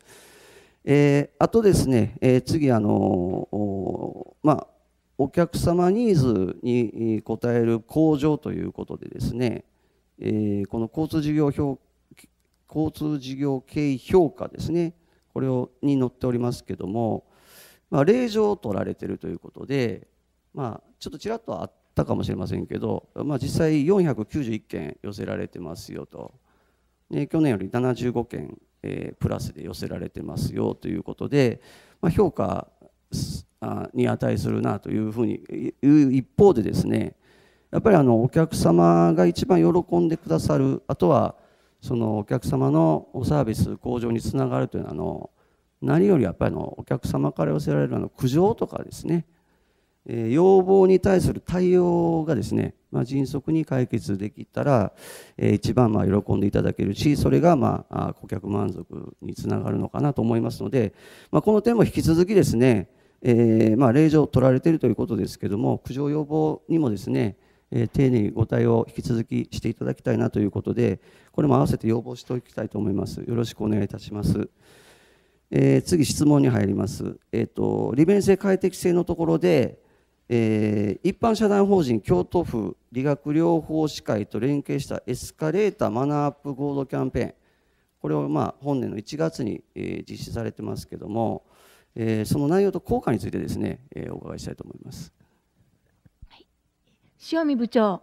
えー、あとですね、えー、次あのまあ、お客様ニーズに応える向上ということでですね、えこの交通事業交通事業経費評価ですねこれをに載っておりますけども、まあ、令状を取られているということで、まあ、ちょっとちらっとあっったかもしれませんけど、まあ、実際491件寄せられてますよと、ね、去年より75件、えー、プラスで寄せられてますよということで、まあ、評価に値するなというふうにいう一方でですねやっぱりあのお客様が一番喜んでくださるあとはそのお客様のサービス向上につながるというのはあの何よりやっぱりのお客様から寄せられるあの苦情とかですね要望に対する対応がですね、まあ、迅速に解決できたら、えー、一番ま喜んでいただけるしそれがまあ顧客満足につながるのかなと思いますので、まあ、この点も引き続きですね、えー、ま令状を取られているということですけども苦情要望にもですね、えー、丁寧にご対応を引き続きしていただきたいなということでこれも合わせて要望しておきたいと思います。よろしくお願いいたします。え次質問に入ります。えっ、と利便性快適性のところでえー、一般社団法人京都府理学療法士会と連携したエスカレーターマナーアップ合同キャンペーンこれをまあ本年の1月に、えー、実施されてますけども、えー、その内容と効果についてですね、えー、お伺いしたいと思います、はい、塩見部長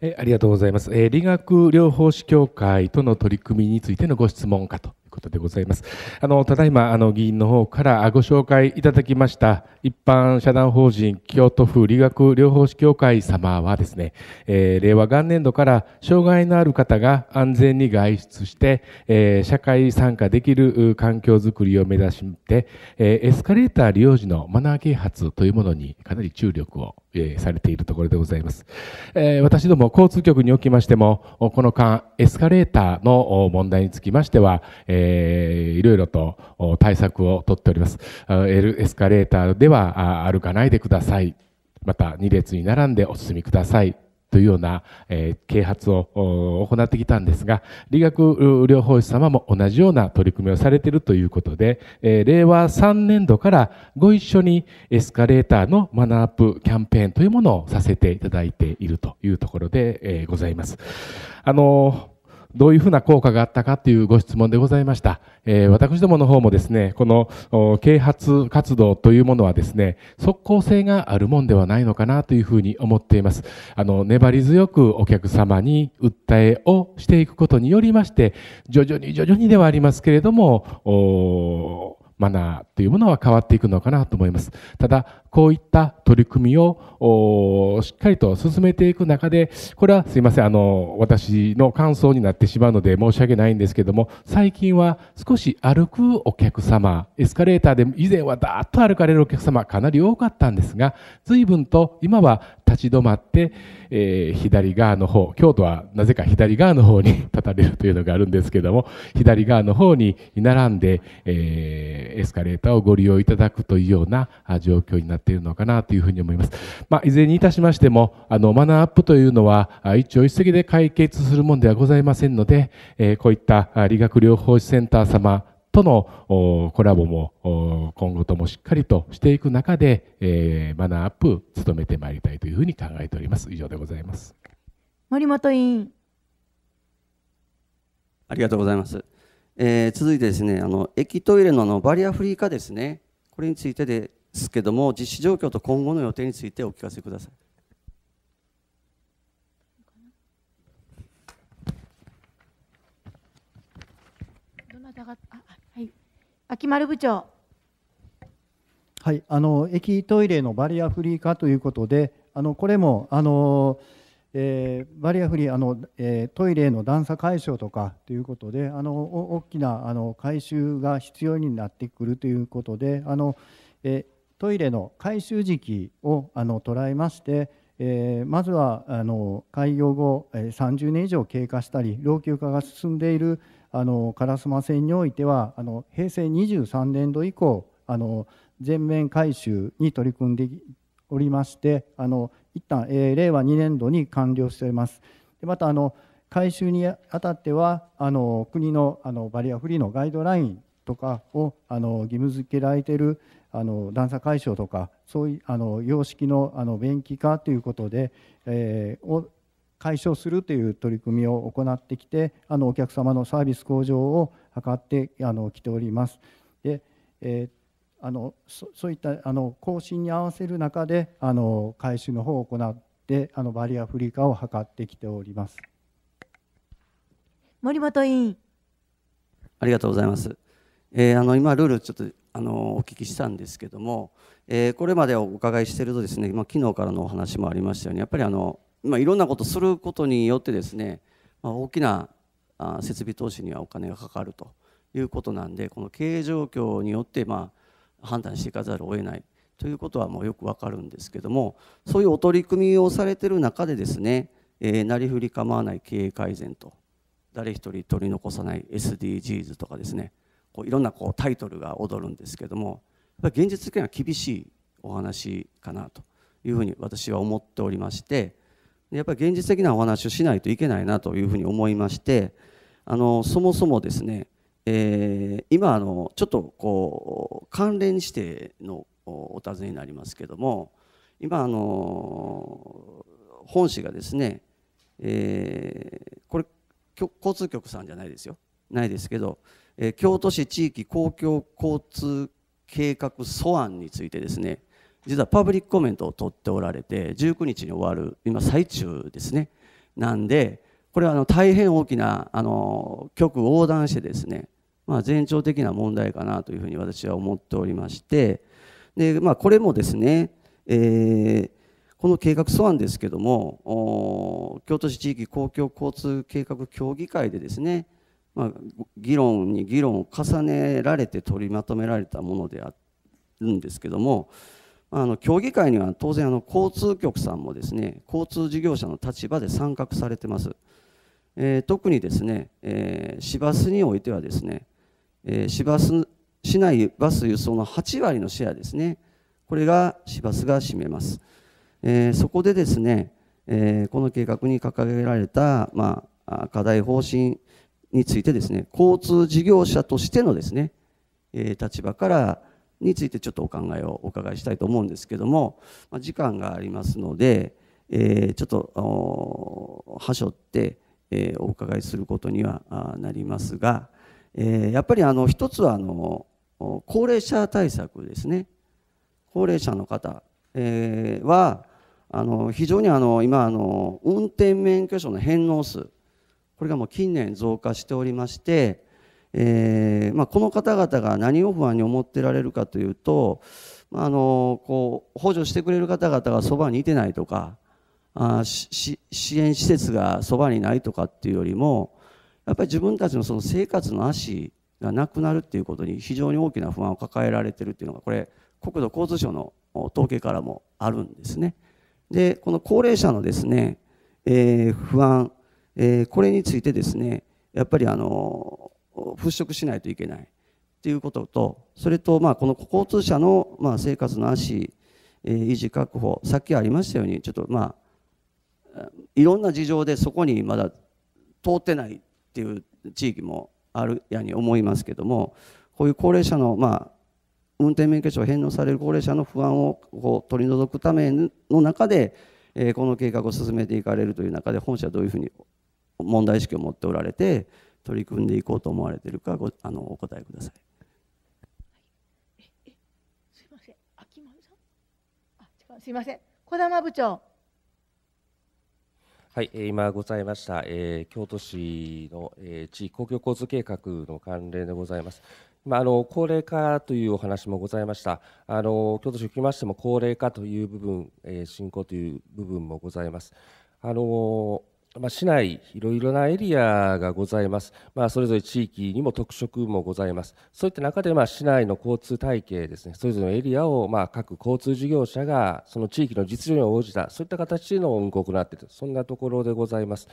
えありがとうございます、え理学療法士協会との取り組みについてのご質問かとことでございます。あのただいまあの議員の方からご紹介いただきました一般社団法人京都府理学療法士協会様はですね、えー、令和元年度から障害のある方が安全に外出して、えー、社会参加できる環境づくりを目指して、えー、エスカレーター利用時のマナー啓発というものにかなり注力を、えされているところでございます。え私ども交通局におきましてもこの間エスカレーターの問題につきましては、えー、いろいろと対策をとっております。エスカレーターでは歩かないでください。また2列に並んでお進みください。というような、えー、啓発を行ってきたんですが、理学療法士様も同じような取り組みをされているということで、えー、令和3年度からご一緒にエスカレーターのマナーアップキャンペーンというものをさせていただいているというところで、えー、ございます。あのーどういうふうな効果があったかというご質問でございました。えー、私どもの方もですね、この啓発活動というものはですね、即効性があるもんではないのかなというふうに思っています。あの、粘り強くお客様に訴えをしていくことによりまして、徐々に徐々にではありますけれども、マナーというものは変わっていくのかなと思います。ただ、こういった取り組みをしっかりと進めていく中で、これはすいません、あの、私の感想になってしまうので申し訳ないんですけども、最近は少し歩くお客様、エスカレーターで以前はダーッと歩かれるお客様かなり多かったんですが、随分と今は立ち止まって、えー、左側の方、京都はなぜか左側の方に 立たれるというのがあるんですけども、左側の方に並んで、えー、エスカレーターをご利用いただくというような状況になってっているのかなというふうに思います。まあ、いずれにいたしましても、あの、マナーアップというのは、一朝一夕で解決するものではございませんので、えこういった理学療法士センター様、とのコラボも今後ともしっかりとしていく中で、えー、マナーアップ努めてまいりたいというふうに考えております以上でございます森本委員ありがとうございます、えー、続いてですねあの駅トイレののバリアフリー化ですねこれについてでですけども実施状況と今後の予定についてお聞かせください。どなたがあはい、秋丸部長はい、あの駅トイレのバリアフリー化ということで、あのこれもあの、えー、バリアフリーあの、えー、トイレの段差解消とかということで、あの大きなあの改修が必要になってくるということで、あのえートイレの回収時期をあの捉えまして、えー、まずはあの開業後、えー、30年以上経過したり老朽化が進んでいるあの烏丸線においてはあの平成23年度以降あの全面改修に取り組んでおりましてあの一旦、えー、令和2年度に完了しております。でまたあの改修にあたってはあの国のあのバリアフリーのガイドラインとかをあの義務付けられているあの段差解消とかそういうあの様式のあの便器化ということで、えー、を解消するという取り組みを行ってきてあのお客様のサービス向上を図ってあの来ております。で、えー、あのそそういったあの更新に合わせる中であの回収の方を行ってあのバリアフリー化を図ってきております森本委員ありがとうございます、えー、あの今ルールちょっとあのお聞きしたんですけども、えー、これまでお伺いしてるとですね、まあ、昨日からのお話もありましたようにやっぱりあの、まあ、いろんなことすることによってですね、まあ、大きなあ設備投資にはお金がかかるということなんでこの経営状況によって、まあ、判断していかざるを得ないということはもうよくわかるんですけどもそういうお取り組みをされてる中でですね、えー、なりふり構わない経営改善と誰一人取り残さない SDGs とかですねこういろんなこうタイトルが踊るんですけどもやっぱり現実的には厳しいお話かなというふうに私は思っておりましてやっぱり現実的なお話をしないといけないなというふうに思いましてあのそもそもですね、えー、今あのちょっとこう関連してのお尋ねになりますけども今あの本誌がですね、えー、これ交通局さんじゃないですよないですけどえ京都市地域公共交通計画素案についてですね実はパブリックコメントを取っておられて19日に終わる今最中ですねなんでこれはあの大変大きなあの局横断してですねまあ前兆的な問題かなというふうに私は思っておりましてでまあこれもですねえこの計画素案ですけども京都市地域公共交通計画協議会でですねまあ、議論に議論を重ねられて取りまとめられたものであるんですけどもあの協議会には当然あの交通局さんもですね交通事業者の立場で参画されてます、えー、特にですね、えー、市バスにおいてはですね、えー、市バス市内バス輸送の8割のシェアですねこれが市バスが占めます、えー、そこでですね、えー、この計画に掲げられた、まあ、課題方針についてですね、交通事業者としてのですね、えー、立場からについてちょっとお考えをお伺いしたいと思うんですけども、まあ、時間がありますので、えー、ちょっと端折って、えー、お伺いすることにはなりますが、えやっぱりあの一つはあの高齢者対策ですね高齢者の方、えはあの非常にあの今あの運転免許証の返納数これがもう近年増加しておりまして、えーまあ、この方々が何を不安に思ってられるかというと、まあ、あのこう補助してくれる方々がそばにいてないとかあし支援施設がそばにないとかっていうよりもやっぱり自分たちのその生活の足がなくなるっていうことに非常に大きな不安を抱えられてるっていうのがこれ国土交通省の統計からもあるんですね。でこの高齢者のですね、えー、不安えー、これについてですねやっぱりあの払拭しないといけないということとそれとまあこの交通者のまあ生活の足、えー、維持確保さっきありましたようにちょっとまあいろんな事情でそこにまだ通ってないっていう地域もあるやに思いますけどもこういう高齢者のまあ運転免許証返納される高齢者の不安をこう取り除くための中で、えー、この計画を進めていかれるという中で本社はどういうふうに問題意識を持っておられて取り組んでいこうと思われているかごあのお答えください。すいません、あ、まさん。ん、違う、すせ児玉部長。はい、え今ございました、えー、京都市の、えー、地域公共交通計画の関連でございます。まああの高齢化というお話もございました。あの京都市におきましても高齢化という部分、えー、進行という部分もございます。あのまあ、市内いろいろなエリアがございます、まあ、それぞれ地域にも特色もございますそういった中でまあ市内の交通体系ですねそれぞれのエリアをまあ各交通事業者がその地域の実情に応じたそういった形の運行を行っているそんなところでございます。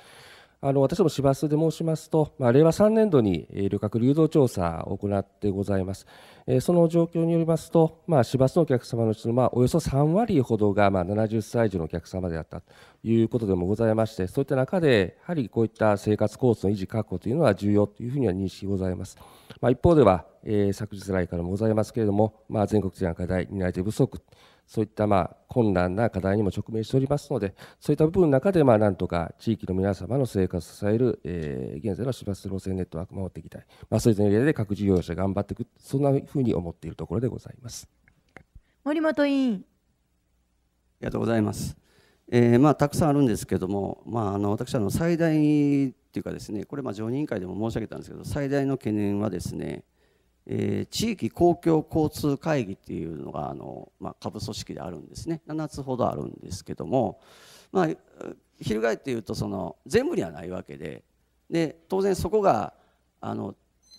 あの私ども市バスで申しますと、まあ、令和3年度に旅客流動調査を行ってございます。えー、その状況によりますと、まあ、市バスのお客様のうちの、まあ、およそ3割ほどが、まあ、70歳以上のお客様であったということでもございまして、そういった中で、やはりこういった生活コースの維持確保というのは重要というふうには認識ございます。まあ、一方では、えー、昨日来からもございますけれども、まあ、全国的な課題、担い手不足。そういったまあ困難な課題にも直面しておりますので、そういった部分の中で、まあ、なんとか地域の皆様の生活を支える、えー、現在の市バス路線ネットワークを守っていきたい、まあ、そういった意味で各事業者頑張っていく、そんなふうに思っているところでございます森本委員。ありがとうございます。えーまあ、たくさんあるんですけども、まあ、あの私あの最大っていうかですねこれまあ常任委員会でも申し上げたんですけど最大の懸念はですねえー、地域公共交通会議っていうのがあの、まあ、下部組織であるんですね7つほどあるんですけども、まあ、翻って言うとその全部にはないわけでで当然そこがあの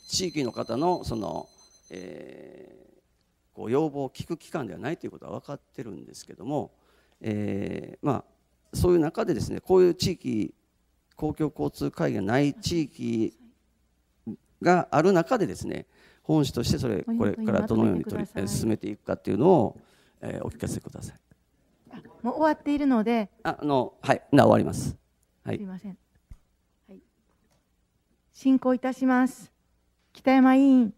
地域の方のその、えー、こ要望を聞く機関ではないということは分かってるんですけども、えー、まあ、そういう中でですねこういう地域公共交通会議がない地域がある中でですね本市としてそれこれからどのように取り進めていくかっていうのを、えー、お聞かせください。もう終わっているので。あのはいな終わります。はい。すみません。はい。進行いたします。北山委員。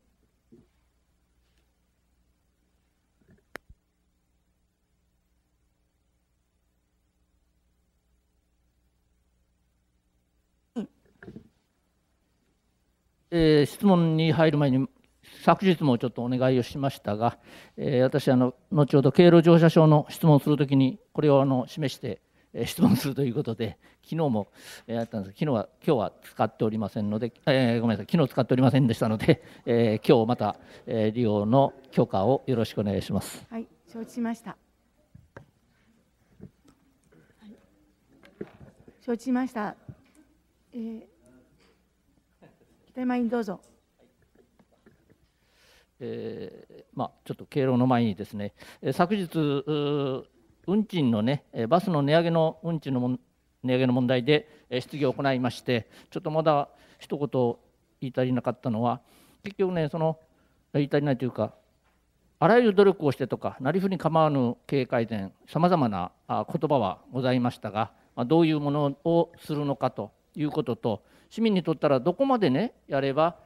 えー、質問に入る前に昨日もちょっとお願いをしましたが、えー、私あの後ほど経路乗車証の質問するときにこれをあの示してえ質問するということで昨日もえやったんです昨日は今日は使っておりませんので、えー、ごめんなさい昨日使っておりませんでしたので、えー、今日また、えー、利用の許可をよろしくお願いします。はい、承知しました。承知しました。えー、北山委員どうぞ。えー、まあ、ちょっと敬老の前にですね、え昨日、運賃のね、バスの値上げの運賃の値上げの問題で、え質疑を行いまして、ちょっとまだ一言言い足りなかったのは、結局ね、その言い足りないというか、あらゆる努力をしてとか、なりふり構わぬ経営改善、さまざまな言葉はございましたが、どういうものをするのかということと、市民にとったらどこまでね、やれば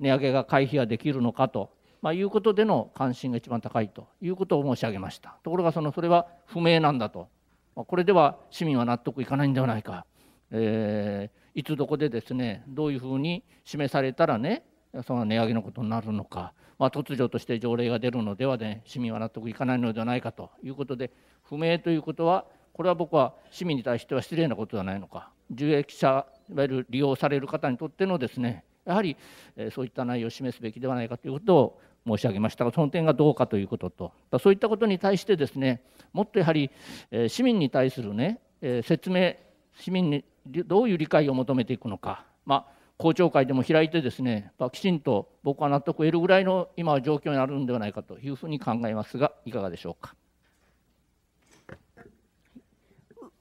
値上げが回避ができるのかとまあ、いうことでの関心が一番高いということを申し上げましたところがそのそれは不明なんだと、まあ、これでは市民は納得いかないんではないか、えー、いつどこでですねどういうふうに示されたらねその値上げのことになるのか、まあ、突如として条例が出るのではね市民は納得いかないのではないかということで不明ということはこれは僕は市民に対しては失礼なことではないのか受益者いわゆる利用される方にとってのですねやはりそういった内容を示すべきではないかということを申し上げましたがその点がどうかということとそういったことに対してですねもっとやはり市民に対するね説明市民にどういう理解を求めていくのか、まあ、公聴会でも開いてですねきちんと僕は納得を得るぐらいの今は状況になるんではないかというふうに考えますがいかがでしょうか。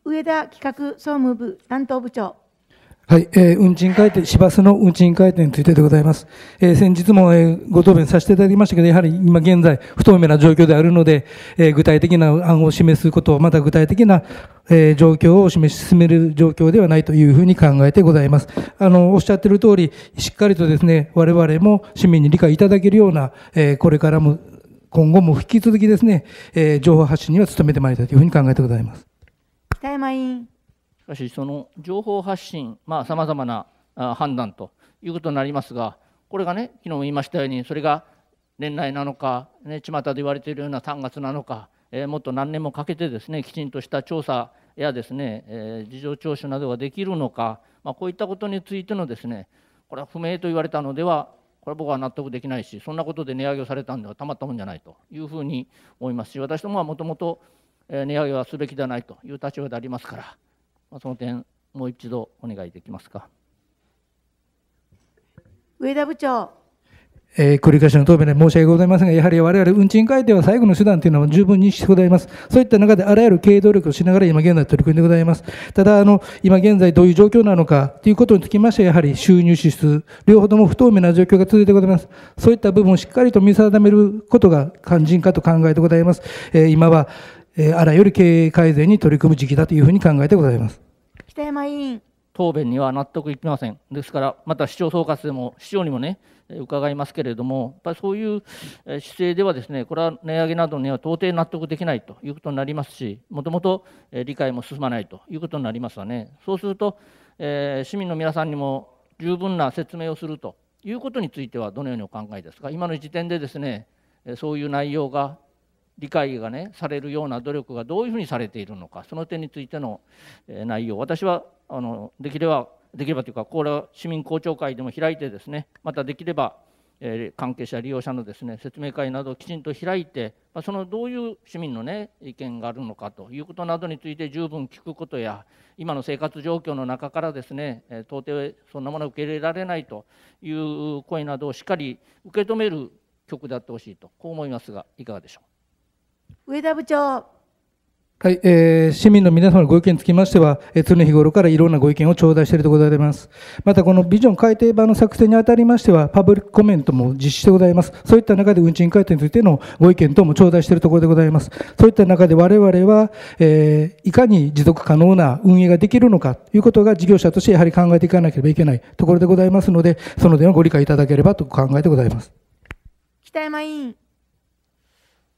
上田企画総務部担当部長はい、えー、運賃改定、市バスの運賃改定についてでございます。えー、先日も、えー、ご答弁させていただきましたけど、やはり今現在、不透明な状況であるので、えー、具体的な案を示すこと、また具体的な、えー、状況を示し進める状況ではないというふうに考えてございます。あの、おっしゃってる通り、しっかりとですね、我々も市民に理解いただけるような、えー、これからも、今後も引き続きですね、えー、情報発信には努めてまいりたいというふうに考えてございます。北山委員。しかしその情報発信さまざ、まな判断ということになりますがこれがね昨日も言いましたようにそれが年内なのか、ね、巷で言われているような3月なのか、えー、もっと何年もかけてですねきちんとした調査やですね、えー、事情聴取などができるのか、まあ、こういったことについてのですねこれは不明と言われたのではこれは僕は納得できないしそんなことで値上げをされたんではたまったもんじゃないというふうに思いますし私どもはもともと値上げはすべきではないという立場でありますから。まその点、もう一度お願いできますか。上田部長。えー、繰り返しの答弁で申し訳ございませんが、やはり我々運賃改定は最後の手段というのは十分認識してございます。そういった中であらゆる経営努力をしながら今現在取り組んでございます。ただ、あの、今現在どういう状況なのかということにつきましては、やはり収入支出、両方とも不透明な状況が続いてございます。そういった部分をしっかりと見定めることが肝心かと考えてございます。えー、今は、えあらゆる経営改善に取り組む時期だというふうに考えてございます。北山委員答弁には納得いきません。ですから、また市長総括でも、市長にもね、伺いますけれども、やっぱりそういう姿勢では、ですねこれは値上げなどには到底納得できないということになりますし、もともと理解も進まないということになりますわね、そうすると、えー、市民の皆さんにも十分な説明をするということについては、どのようにお考えですか、今の時点でですねそういう内容が理解がねされるような努力がどういうふうにされているのかその点についての内容私はあのできればできればというかこれは市民公聴会でも開いてですねまたできれば関係者利用者のですね説明会などをきちんと開いてそのどういう市民のね意見があるのかということなどについて十分聞くことや今の生活状況の中からですね到底そんなものは受け入れられないという声などをしっかり受け止める局であってほしいとこう思いますがいかがでしょう。上田部長。はい、えー、市民の皆様のご意見につきましては、えー、常日頃からいろんなご意見を頂戴しているところでございます。また、このビジョン改定版の作成にあたりましては、パブリックコメントも実施してございます。そういった中で運賃改定についてのご意見等も頂戴しているところでございます。そういった中で我々は、えー、いかに持続可能な運営ができるのかということが事業者としてやはり考えていかなければいけないところでございますので、その点をご理解いただければと考えてございます。北山委員。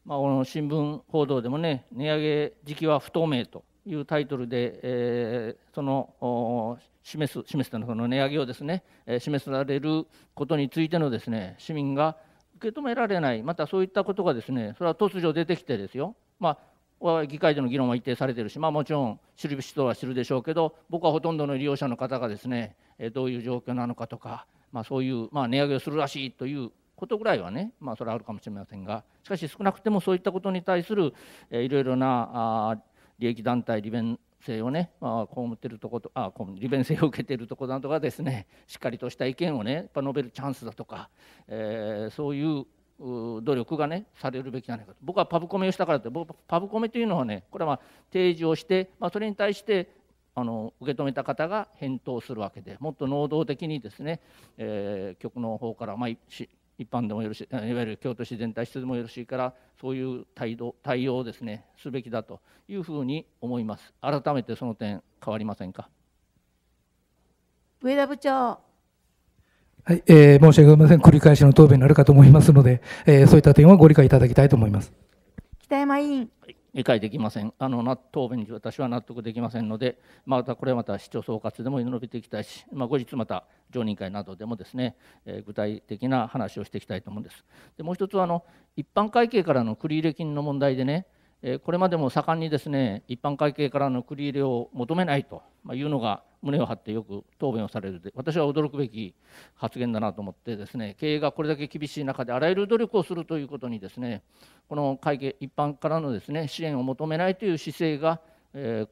まあ、この新聞報道でもね、値上げ時期は不透明というタイトルで、えー、その示す、示すのこの値上げをですね、え示されることについてのですね市民が受け止められない、またそういったことがですね、それは突如出てきてですよ、まあ、議会での議論は一定されてるし、まあ、もちろん知る人は知るでしょうけど、僕はほとんどの利用者の方がですね、どういう状況なのかとか、まあ、そういう、まあ、値上げをするらしいということぐらいはね、まあ、それはあるかもしれませんがしかし少なくてもそういったことに対する、えいろいろなあ利益団体利便性をね、まあ、被ってるとことあ利便性を受けているところなどがですね しっかりとした意見をねやっぱ述べるチャンスだとか、えー、そういう努力がねされるべきじゃないかと僕はパブコメをしたからって僕パブコメというのはねこれはま提示をして、まあ、それに対してあの受け止めた方が返答するわけでもっと能動的にですね、えー、局の方から、まあ、一般でもよろしいいわゆる京都市全体質でもよろしいからそういう態度対応をですねすべきだというふうに思います改めてその点変わりませんか上田部長はい、えー、申し訳ございません繰り返しの答弁になるかと思いますので、えー、そういった点はご理解いただきたいと思います北山委員、はい理解できませんあの答弁に私は納得できませんので、またこれはまた市長総括でも述べていきたいし、まあ、後日また常任会などでもですね、えー、具体的な話をしていきたいと思うんですでもう一つはあの一般会計からの繰入金の問題でねえこれまでも盛んにですね一般会計からの繰入れを求めないというのが胸を張ってよく答弁をされるで私は驚くべき発言だなと思ってですね経営がこれだけ厳しい中であらゆる努力をするということにですねこの会計一般からのですね支援を求めないという姿勢が、えー、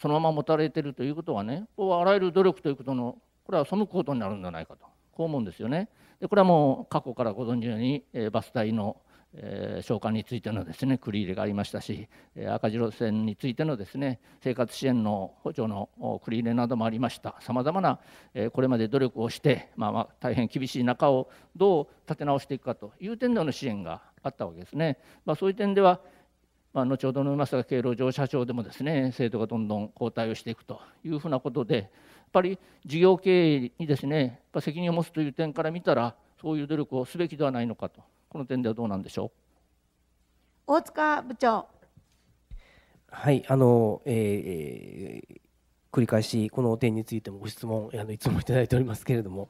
そのまま持たれているということはねこうあらゆる努力ということのこれは背くことになるんじゃないかとこう思うんですよね。でこれはもう過去からご存知のように、えー、バス隊のえ償還についてのですね繰り入れがありましたし、え赤字路線についてのですね生活支援の補助の繰り入れなどもありましたさまざまな、えこれまで努力をして、まあ、まあ大変厳しい中をどう立て直していくかという点での支援があったわけですね。まあ、そういう点ではまあ、後ほど述べますが経路乗車長でもですね生徒がどんどん後退をしていくというふうなことでやっぱり事業経営にですね責任を持つという点から見たらそういう努力をすべきではないのかとこの点ではどうなんでしょう大塚部長はいあの、えー、繰り返しこの点についてもご質問あのいつもいただいておりますけれども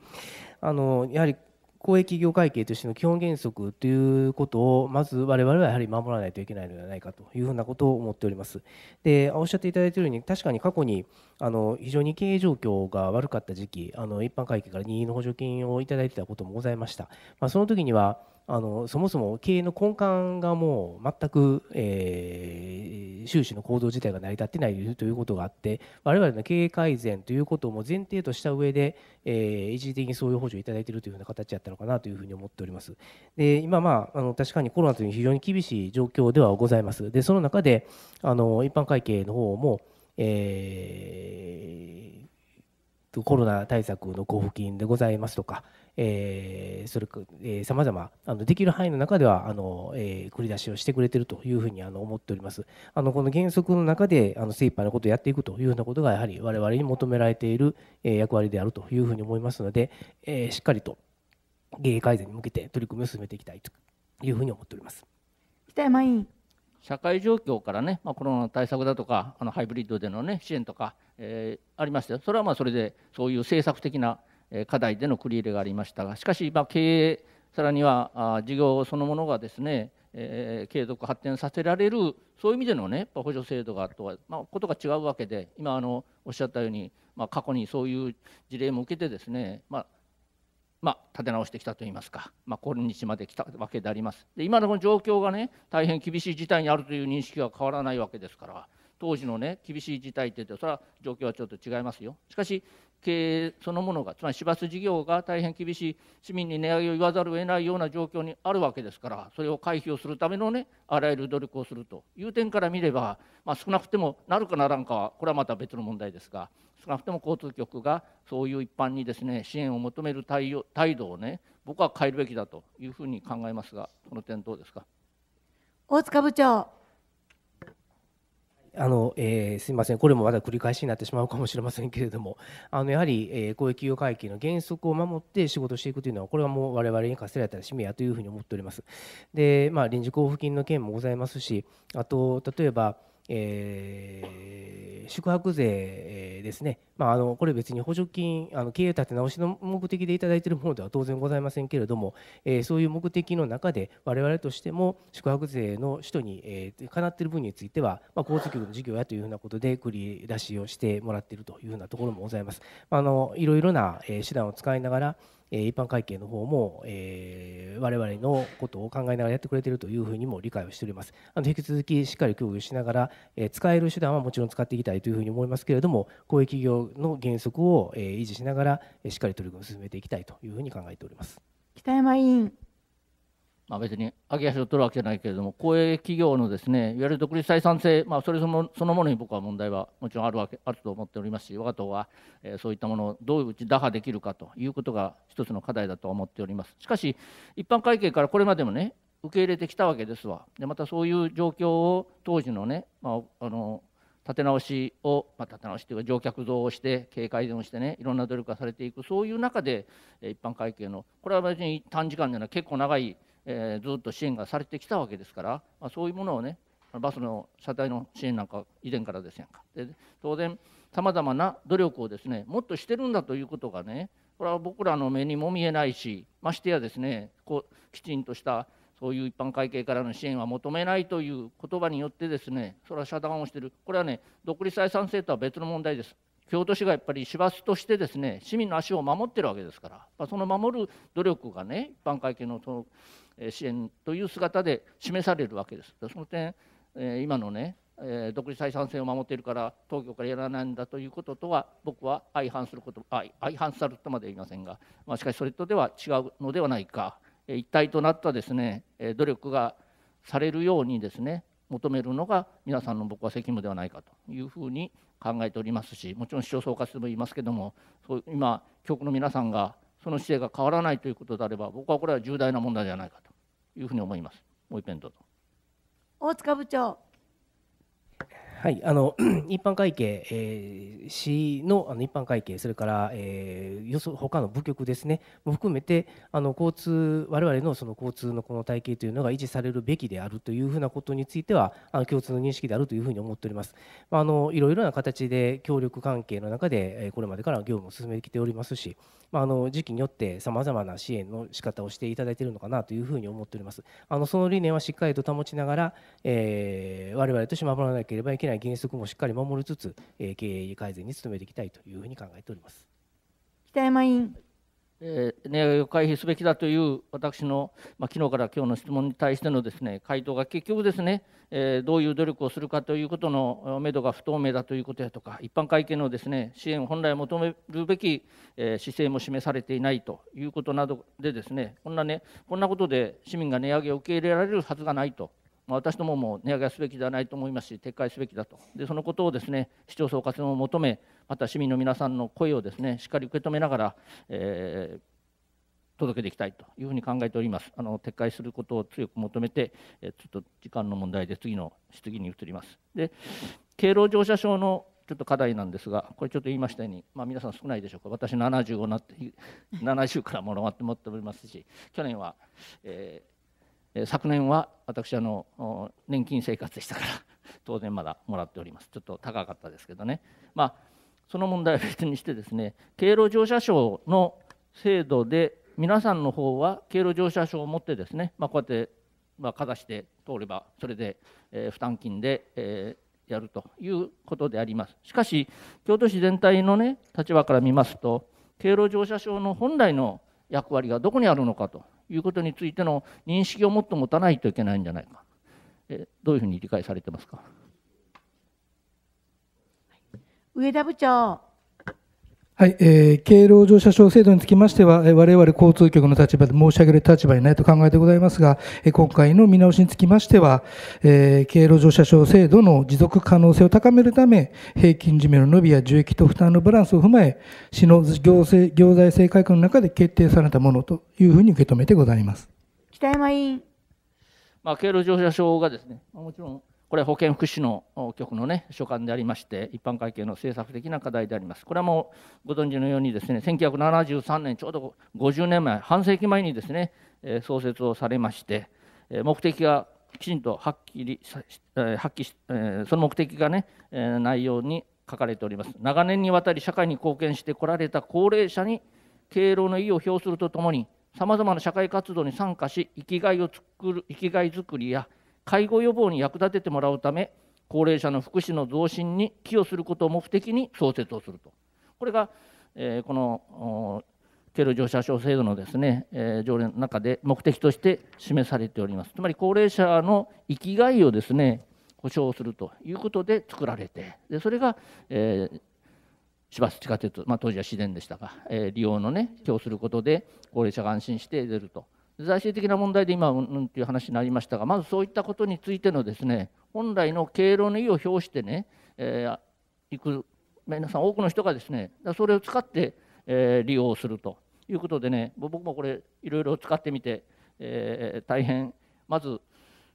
あのやはり公益業会計としての基本原則ということをまず我々はやはり守らないといけないのではないかというふうなことを思っております。でおっしゃっていただいているように確かに過去にあの非常に経営状況が悪かった時期あの一般会計から任意の補助金をいただいてたこともございました。まあ、その時にはあのそもそも経営の根幹がもう全く、えー、収支の構造自体が成り立ってないということがあって我々の経営改善ということも前提とした上で、えー、一時的にそういう補助をいただいているというような形だったのかなというふうに思っておりますで今まああの確かにコロナという非常に厳しい状況ではございますでその中であの一般会計の方も、えー、コロナ対策の交付金でございますとかえー、それえー、様々あのできる範囲の中ではあの、えー、繰り出しをしてくれてるというふうにあの思っております。あのこの原則の中であの精一杯のことをやっていくというようなことがやはり我々に求められている、え役割であるというふうに思いますので、えしっかりと経営改善に向けて取り組みを進めていきたいというふうに思っております。北山委員社会状況からね、まあ、コロナの対策だとかあのハイブリッドでの、ね、支援とか、えー、ありましたよそれはまあそれでそういう政策的な課題での繰り入れがありましたがしかし、今経営さらには事業そのものがですね継続発展させられるそういう意味での、ね、補助制度がとは、まことが違うわけで今あのおっしゃったように、ま過去にそういう事例も受けてですね、まあまあ、立て直してきたといいますか、まあ、今日まで来たわけであります。で今のこの状況がね大変厳しい事態にあるという認識は変わらないわけですから当時のね厳しい事態って言ってそれは状況はちょっと違いますよ。しかし経営そのものがつまり市バス事業が大変厳しい市民に値上げを言わざるを得ないような状況にあるわけですからそれを回避をするためのねあらゆる努力をするという点から見れば、まあ、少なくてもなるかならんかはこれはまた別の問題ですが少なくとも交通局がそういう一般にですね支援を求める態度をね僕は変えるべきだというふうに考えますがこの点どうですか大塚部長あのえー、すみません、これもまだ繰り返しになってしまうかもしれませんけれども、あのやはり、えー、公益業与会計の原則を守って仕事していくというのは、これはもう我々に課せられた使命やというふうに思っております。で、まあ、臨時交付金の件もございますし、あと、例えば、えー、宿泊税ですね、まあ、あのこれ別に補助金あの経営立て直しの目的でいただいているものでは当然ございませんけれども、えー、そういう目的の中で我々としても宿泊税の使途に、えー、かなっている分については、まあ、交通局の事業やというふうなことで繰り出しをしてもらっているというふうなところもございます。あのいろいろな手段を使いながらえ一般会計の方も、えー、我々のことを考えながらやってくれているというふうにも理解をしております。あの引き続きしっかり協議をしながら、え使える手段はもちろん使っていきたいというふうに思いますけれども、公益企業の原則を、え維持しながら、しっかり取り組みを進めていきたいというふうに考えております。北山委員まあ、別に揚げ足を取るわけじゃないけれども公営企業のですねいわゆる独立採算性、まあ、それそのそのものに僕は問題はもちろんあるわけあると思っておりますし我が党は、えー、そういったものをどういううち打破できるかということが一つの課題だと思っておりますしかし一般会計からこれまでもね受け入れてきたわけですわでまたそういう状況を当時のね、まあ、あの立て直しを、まあ、立て直しというか乗客増をして経営改善をしてねいろんな努力がされていくそういう中で一般会計のこれは別に短時間じゃない結構長いえー、ずっと支援がされてきたわけですから、まあ、そういうものをねバスの車体の支援なんか以前からですやんかで当然さまざまな努力をですねもっとしてるんだということがねこれは僕らの目にも見えないしましてやですねこうきちんとしたそういう一般会計からの支援は求めないという言葉によってですねそれは遮断をしているこれはね独立採算制とは別の問題です京都市がやっぱり市バスとしてですね市民の足を守ってるわけですからまその守る努力がね一般会計のその支援という姿で示されるわけです。その点今のね独立採算性を守っているから当局からやらないんだということとは僕は相反すること相反されるとまでは言いませんが、まあ、しかしそれとでは違うのではないか一体となったですね努力がされるようにですね求めるのが皆さんの僕は責務ではないかというふうに考えておりますしもちろん市長総括でも言いますけどもそう今教区の皆さんがその姿勢が変わらないということであれば僕はこれは重大な問題ではないかというふうに思います。もう一遍どうぞ大塚部長はい、あの 一般会計、えー、市のあの一般会計、それから、えー、よそ他の部局ですね、も含めて、あの交通、我々のその交通のこの体系というのが維持されるべきであるというふうなことについては、あの共通の認識であるというふうに思っております。まあ、あのいろいろな形で協力関係の中で、これまでから業務を進めてきておりますし、まあ、あの時期によってさまざまな支援の仕方をしていただいているのかなというふうに思っております。あのその理念はしっかりと保ちながら、えー、我々として守らなければいけないない原則もしっかり守りつつ、えー、経営改善に努めていきたいというふうに考えております北山委員、えー、値上げを回避すべきだという私の、まあ昨日から今日の質問に対してのです、ね、回答が結局ですね、えー、どういう努力をするかということの目処が不透明だということやとか、一般会計のです、ね、支援を本来求めるべき、えー、姿勢も示されていないということなどでです、ね、こんなね、こんなことで市民が値上げを受け入れられるはずがないと私どもも値上げすべきではないと思いますし、撤回すべきだと、でそのことをですね市町村活動を求め、また市民の皆さんの声をですねしっかり受け止めながら、えー、届けていきたいというふうに考えております。あの撤回することを強く求めて、えちょっと時間の問題で次の質疑に移ります。で、経路乗車証のちょっと課題なんですが、これちょっと言いましたように、まあ、皆さん少ないでしょうか、私75なって、70からもらってもっておりますし、去年は、えー昨年は私あの年金生活でしたから 当然まだもらっておりますちょっと高かったですけどね、まあ、その問題は別にしてですね経路乗車証の制度で皆さんの方は経路乗車証を持ってですね、まあ、こうやって、まあ、かざして通ればそれで、えー、負担金で、えー、やるということでありますしかし京都市全体のね立場から見ますと経路乗車証の本来の役割がどこにあるのかということについての認識をもっと持たないといけないんじゃないか。えどういうふうに理解されてますか。上田部長。はい、えー、経路乗車証制度につきましては、我々交通局の立場で申し上げる立場にないと考えてございますが、今回の見直しにつきましては、えー、経路乗車証制度の持続可能性を高めるため、平均寿命の伸びや受益と負担のバランスを踏まえ、市の行政行財政改革の中で決定されたものというふうに受け止めてございます。北山委員。まあ、経路乗車証がですね、もちろんこれは保健福祉の局の、ね、所管でありまして、一般会計の政策的な課題であります。これはもうご存知のようにですね、1973年、ちょうど50年前、半世紀前にですね、え創設をされまして、え目的がきちんとはっきり、えはっきり、えその目的がね、え内容に書かれております。長年にわたり社会に貢献してこられた高齢者に敬老の意を表するとともに、さまざまな社会活動に参加し、生きがいを作る、生きがいづくりや、介護予防に役立ててもらうため高齢者の福祉の増進に寄与することを目的に創設をするとこれが、えー、この経路乗車証制度のですね、えー、条例の中で目的として示されておりますつまり高齢者の生きがいをですね保障するということで作られてでそれが、えー、市バス地下鉄、まあ、当時は市電でしたが、えー、利用のね、今日することで、高齢者が安心して出ると財政的な問題で今、うんという話になりましたが、まずそういったことについてのですね本来の経路の意を表してね、えー、行く皆さん、多くの人がですねそれを使って、えー、利用するということでね、僕もこれ、いろいろ使ってみて、えー、大変、まず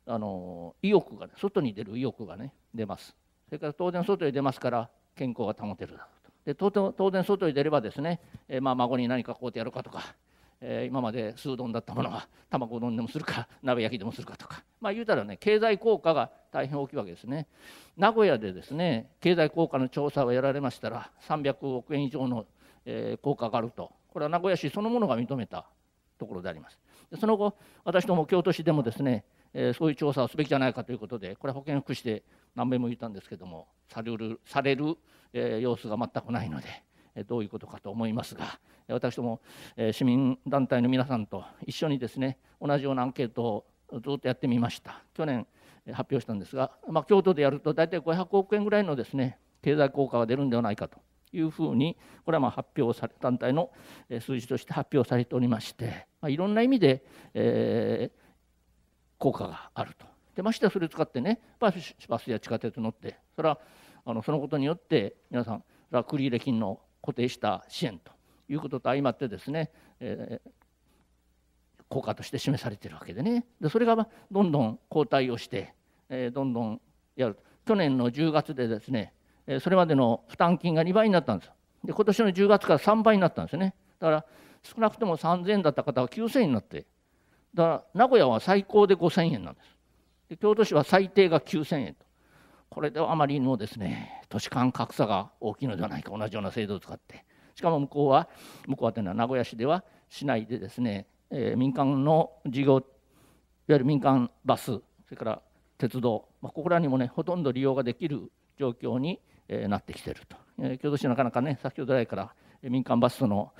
あの意欲が、ね、外に出る意欲がね、出ます。それから当然、外に出ますから、健康が保てるだろうと。で当然、当然外に出ればですね、えー、まあ、孫に何かこうやってやるかとか、えー、今まで数丼だったものは卵丼でもするか鍋焼きでもするかとかまあ言うたらね経済効果が大変大きいわけですね名古屋でですね経済効果の調査をやられましたら300億円以上の、えー、効果があるとこれは名古屋市そのものが認めたところでありますその後私ども京都市でもですね、えー、そういう調査をすべきじゃないかということでこれは保健福祉で何べんも言ったんですけどもされるされる、え様子が全くないので。どういうことかと思いますが私ども市民団体の皆さんと一緒にですね同じようなアンケートをずっとやってみました去年発表したんですが、まあ、京都でやると大体500億円ぐらいのですね経済効果が出るんではないかというふうにこれはま発表され団体の数字として発表されておりまして、まあ、いろんな意味で、えー、効果があるとでましてはそれ使ってねバスや地下鉄乗ってそれはあのそのことによって皆さんそれは繰入れ金の固定した支援ということと相まってですね、えー、効果として示されているわけでねでそれがどんどん後退をして、えー、どんどんやる去年の10月でですねそれまでの負担金が2倍になったんですで今年の10月から3倍になったんですねだから少なくとも3000円だった方は9000円になってだから名古屋は最高で5000円なんですで京都市は最低が9000円とこれではあまりのですね都市間格差が大きいのではないか同じような制度を使ってしかも向こうは向こうはというのは名古屋市では市内でですね、えー、民間の事業いわゆる民間バスそれから鉄道、まあ、ここらにもねほとんど利用ができる状況に、えー、なってきていると、えー、京都市なかなかね先ほど来から民間バスとの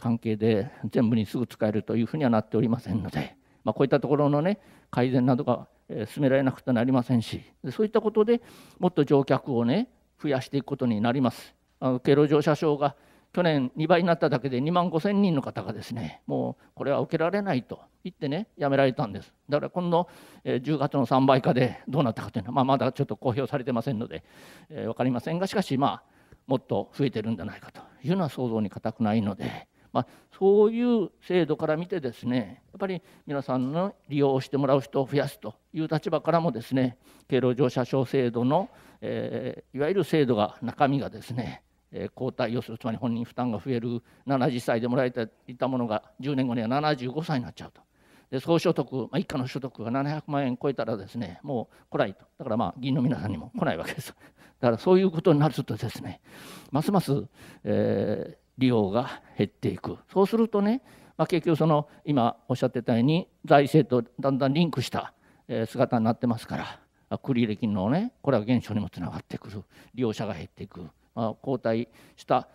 関係で全部にすぐ使えるというふうにはなっておりませんので、まあ、こういったところのね改善などが進められなくてはなりませんしそういったことでもっと乗客をね増やしていくことになります。あの経路乗車証が去年2倍になっただけで2万5千人の方がですねもうこれは受けられないと言ってねやめられたんですだから今度10月の3倍化でどうなったかというのは、まあ、まだちょっと公表されてませんので、えー、分かりませんがしかしまあもっと増えてるんじゃないかというのは想像に難くないのでまあ、そういう制度から見てですねやっぱり皆さんの利用してもらう人を増やすという立場からもですね経路上車証制度の、えー、いわゆる制度が中身がですね交代要するつまり本人負担が増える70歳でもらえていたものが10年後には75歳になっちゃうと。で総所得、まあ、一家の所得が700万円超えたらですねもう来ないとだからまあ議員の皆さんにも来ないわけですだからそういうことになるとですねますます、えー、利用が減っていくそうするとね、まあ、結局その今おっしゃってたように財政とだんだんリンクした姿になってますから繰り入れ金のねこれは減少にもつながってくる利用者が減っていく、まあ、後退した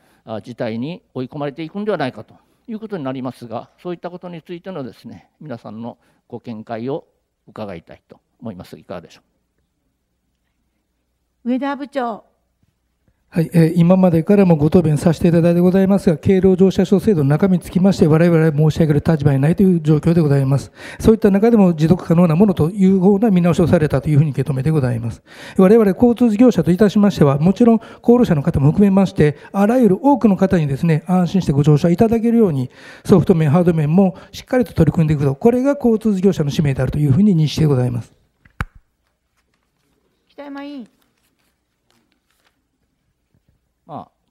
事態に追い込まれていくんではないかということになりますがそういったことについてのですね皆さんのご見解を伺いたいと思いますいかがでしょう上田部長はい、えー、今までからもご答弁させていただいてございますが、軽量乗車証制度の中身につきまして、我々は申し上げる立場にないという状況でございます。そういった中でも持続可能なものというような見直しをされたというふうに受け止めてございます。我々交通事業者といたしましては、もちろん高齢者の方も含めまして、あらゆる多くの方にですね、安心してご乗車いただけるように、ソフト面、ハード面もしっかりと取り組んでいくと、これが交通事業者の使命であるというふうに認識でございます。北山委員。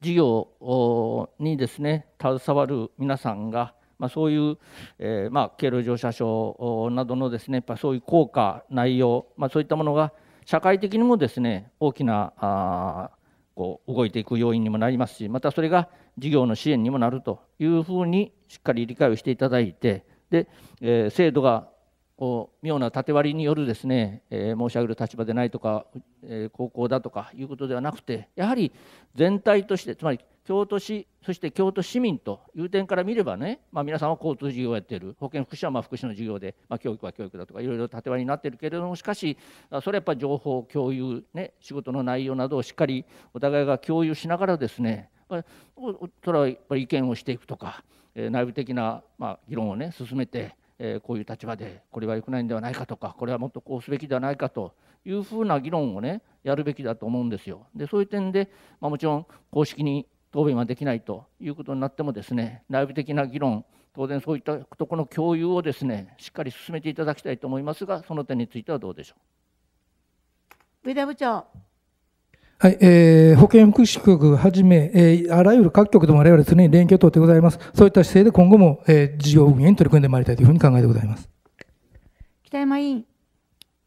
事業にですね携わる皆さんが、まあ、そういう、えー、まあ、経路乗車証などのですねやっぱそういう効果内容、まあ、そういったものが社会的にもですね大きなあこう動いていく要因にもなりますしまたそれが事業の支援にもなるというふうにしっかり理解をしていただいてで、えー、制度が妙な縦割りによるですね、えー、申し上げる立場でないとか、えー、高校だとかいうことではなくてやはり全体としてつまり京都市そして京都市民という点から見ればね、まあ、皆さんは交通事業をやっている保健福祉はま福祉の授業で、まあ、教育は教育だとかいろいろ縦割りになっているけれどもしかしそれはやっぱ情報共有、ね、仕事の内容などをしっかりお互いが共有しながらですねそれはやっぱり意見をしていくとか内部的なま議論をね進めてえー、こういう立場でこれは良くないんではないかとかこれはもっとこうすべきではないかというふうな議論をねやるべきだと思うんですよ。でそういう点で、まあ、もちろん公式に答弁はできないということになってもですね内部的な議論当然そういったところの共有をですねしっかり進めていただきたいと思いますがその点についてはどうでしょう。上田部長はい、えー、保健福祉局はじめ、えー、あらゆる各局とも我々常に連携を取ってございます。そういった姿勢で今後も、えー、事業運営に取り組んでまいりたいというふうに考えてございます。北山委員。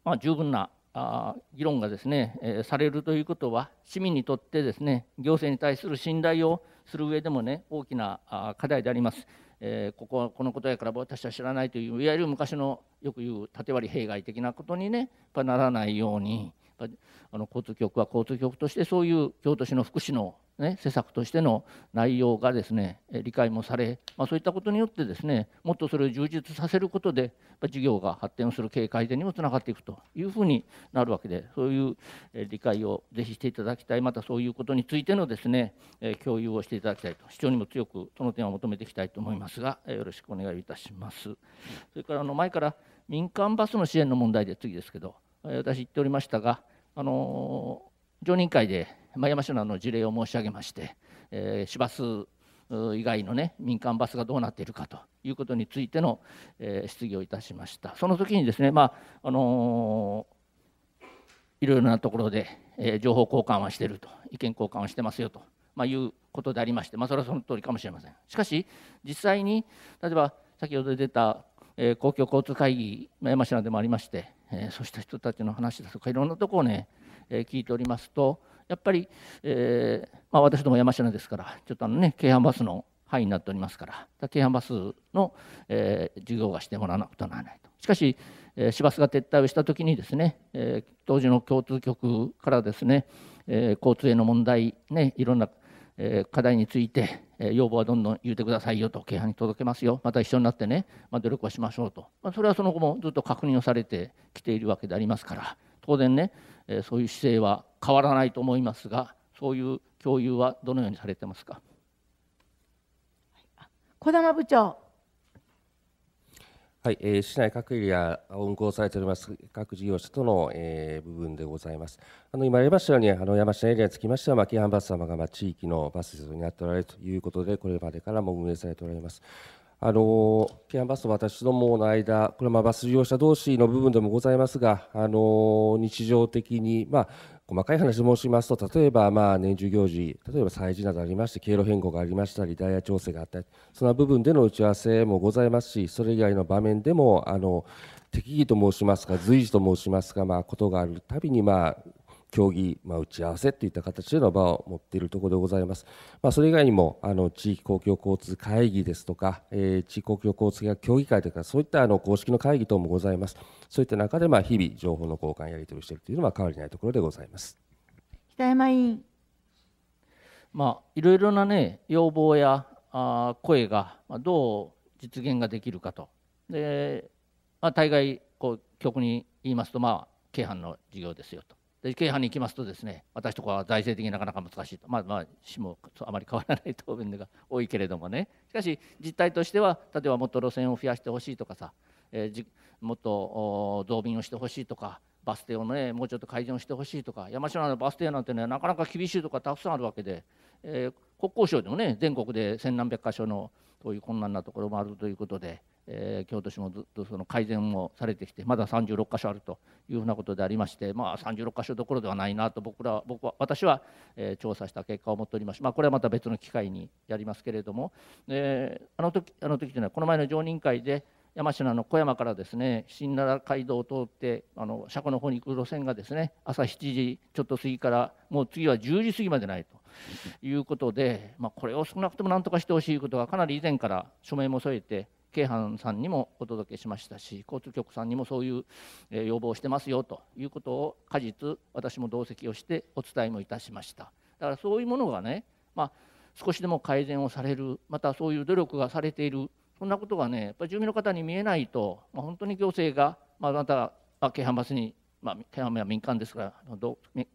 まあ、十分なあ議論がですね、えー、されるということは、市民にとってですね、行政に対する信頼をする上でもね、大きなあ課題であります。えー、ここはこのことやから私は知らないといういわゆる昔のよく言う縦割り弊害的なことにねやっぱならないように、あの交通局は交通局としてそういう京都市の福祉の、ね、施策としての内容がですね理解もされ、まあ、そういったことによってですねもっとそれを充実させることで事業が発展をする経営改善にもつながっていくというふうになるわけでそういう理解をぜひしていただきたいまたそういうことについてのですね共有をしていただきたいと市長にも強くその点を求めていきたいと思いますがよろしくお願いいたします。それからあの前から民間バスの支援の問題で次ですけど私言っておりましたがあの常任会で山科の事例を申し上げまして、えー、市バス以外の、ね、民間バスがどうなっているかということについての、えー、質疑をいたしましたその時にですね、まああのー、いろいろなところで、えー、情報交換はしていると意見交換はしてますよと、まあ、いうことでありまして、まあ、それはその通りかもしれませんしかし実際に例えば先ほど出た、えー、公共交通会議山科でもありましてえー、そうした人たちの話だとかいろんなところをね、えー、聞いておりますとやっぱり、えー、まあ、私ども山科ですからちょっとあのね京阪バスの範囲になっておりますから京阪バスの、え事業がしてもらわなくてはならないと。しかし、えー、市バスが撤退をした時にですね、え当時の交通局からですね、え交通への問題ねいろんなえ課題について、え要望はどんどん言うてくださいよと京阪に届けますよまた一緒になってね、まあ、努力はしましょうと、まあ、それはその後もずっと確認をされてきているわけでありますから当然ね、えそういう姿勢は変わらないと思いますがそういう共有はどのようにされてますか小玉部長はい、えー、市内各エリア運行されております各事業者との、え部分でございます。あの今山下にあの山下エリアにつきましては、ま京阪バス様がま地域のバスになっておられるということで、これまでからも運営されておられます。あの京阪バスと私どもの間、これはまバス事業者同士の部分でもございますが、あの日常的に、まあ細かい話を申しますと例えばまあ年中行事例えば祭事などありまして経路変更がありましたりダイヤ調整があったりその部分での打ち合わせもございますしそれ以外の場面でもあの適宜と申しますか随時と申しますか、まあ、ことがあるたびに、まあ、協議、まあ、打ち合わせといった形での場を持っているところでございます。まあ、それ以外にもあの地域公共交通会議ですとか、えー、地域公共交通協議会とかそういったあの公式の会議等もございます。そういった中でまあ日々情報の交換やり取りしているというのは変わりないところでございます。北山委員。まあいろいろなね要望やあ声がどう実現ができるかと。で、まあ大概こう局に言いますとまあ京阪の事業ですよと。で京阪に行きますとですね私とかは財政的になかなか難しいとまあまあ市もあまり変わらない答弁が多いけれどもねしかし実態としては例えばもっと路線を増やしてほしいとかさ、えー、もっと増便をしてほしいとかバス停をねもうちょっと改善をしてほしいとか山城のバス停なんてねなかなか厳しいとかたくさんあるわけで、えー、国交省でもね全国で千何百箇所のこういう困難なところもあるということで。えー、京都市もずっとその改善もされてきてまだ36箇所あるというふうなことでありまして、まあ、36箇所どころではないなと僕ら僕は私は、えー、調査した結果を持っております、まあ、これはまた別の機会にやりますけれども、えー、あの時あの時というのはこの前の常任会で山科の小山からですね新奈良街道を通ってあの車庫の方に行く路線がですね朝7時ちょっと過ぎからもう次は10時過ぎまでないということで、まあ、これを少なくともなんとかしてほしいことがかなり以前から署名も添えて京阪さんにもお届けしましたし交通局さんにもそういう、え要望をしてますよということを果実私も同席をしてお伝えもいたしましただからそういうものがね、まあ、少しでも改善をされるまたそういう努力がされているそんなことがねやっぱり住民の方に見えないと、まあ、本当に行政が、ままた京阪バスにまあ、京阪は民間ですから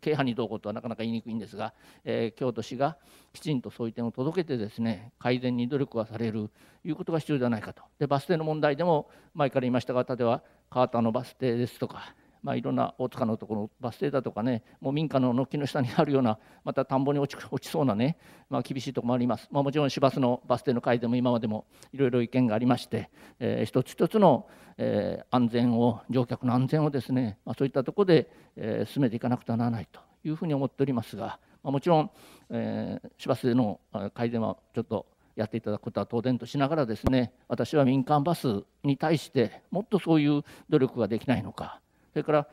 京阪にどうこうとはなかなか言いにくいんですが、えー、京都市がきちんとそういう点を届けてですね改善に努力はされるいうことが必要ではないかとでバス停の問題でも前から言いましたが例えば川田のバス停ですとかまあ、いろんな大塚のところバス停だとかねもう民家の軒の下にあるようなまた田んぼに落ち落ちそうなね、まあ、厳しいところもあります、まあ、もちろん市バスのバス停の会でも今までもいろいろ意見がありまして、えー、一つ一つの、えー、安全を乗客の安全をですね、まあ、そういったところで、えー、進めていかなくてはならないというふうに思っておりますが、まあ、もちろん、えー、市バスでの改善はちょっとやっていただくことは当然としながらですね私は民間バスに対してもっとそういう努力ができないのかそれから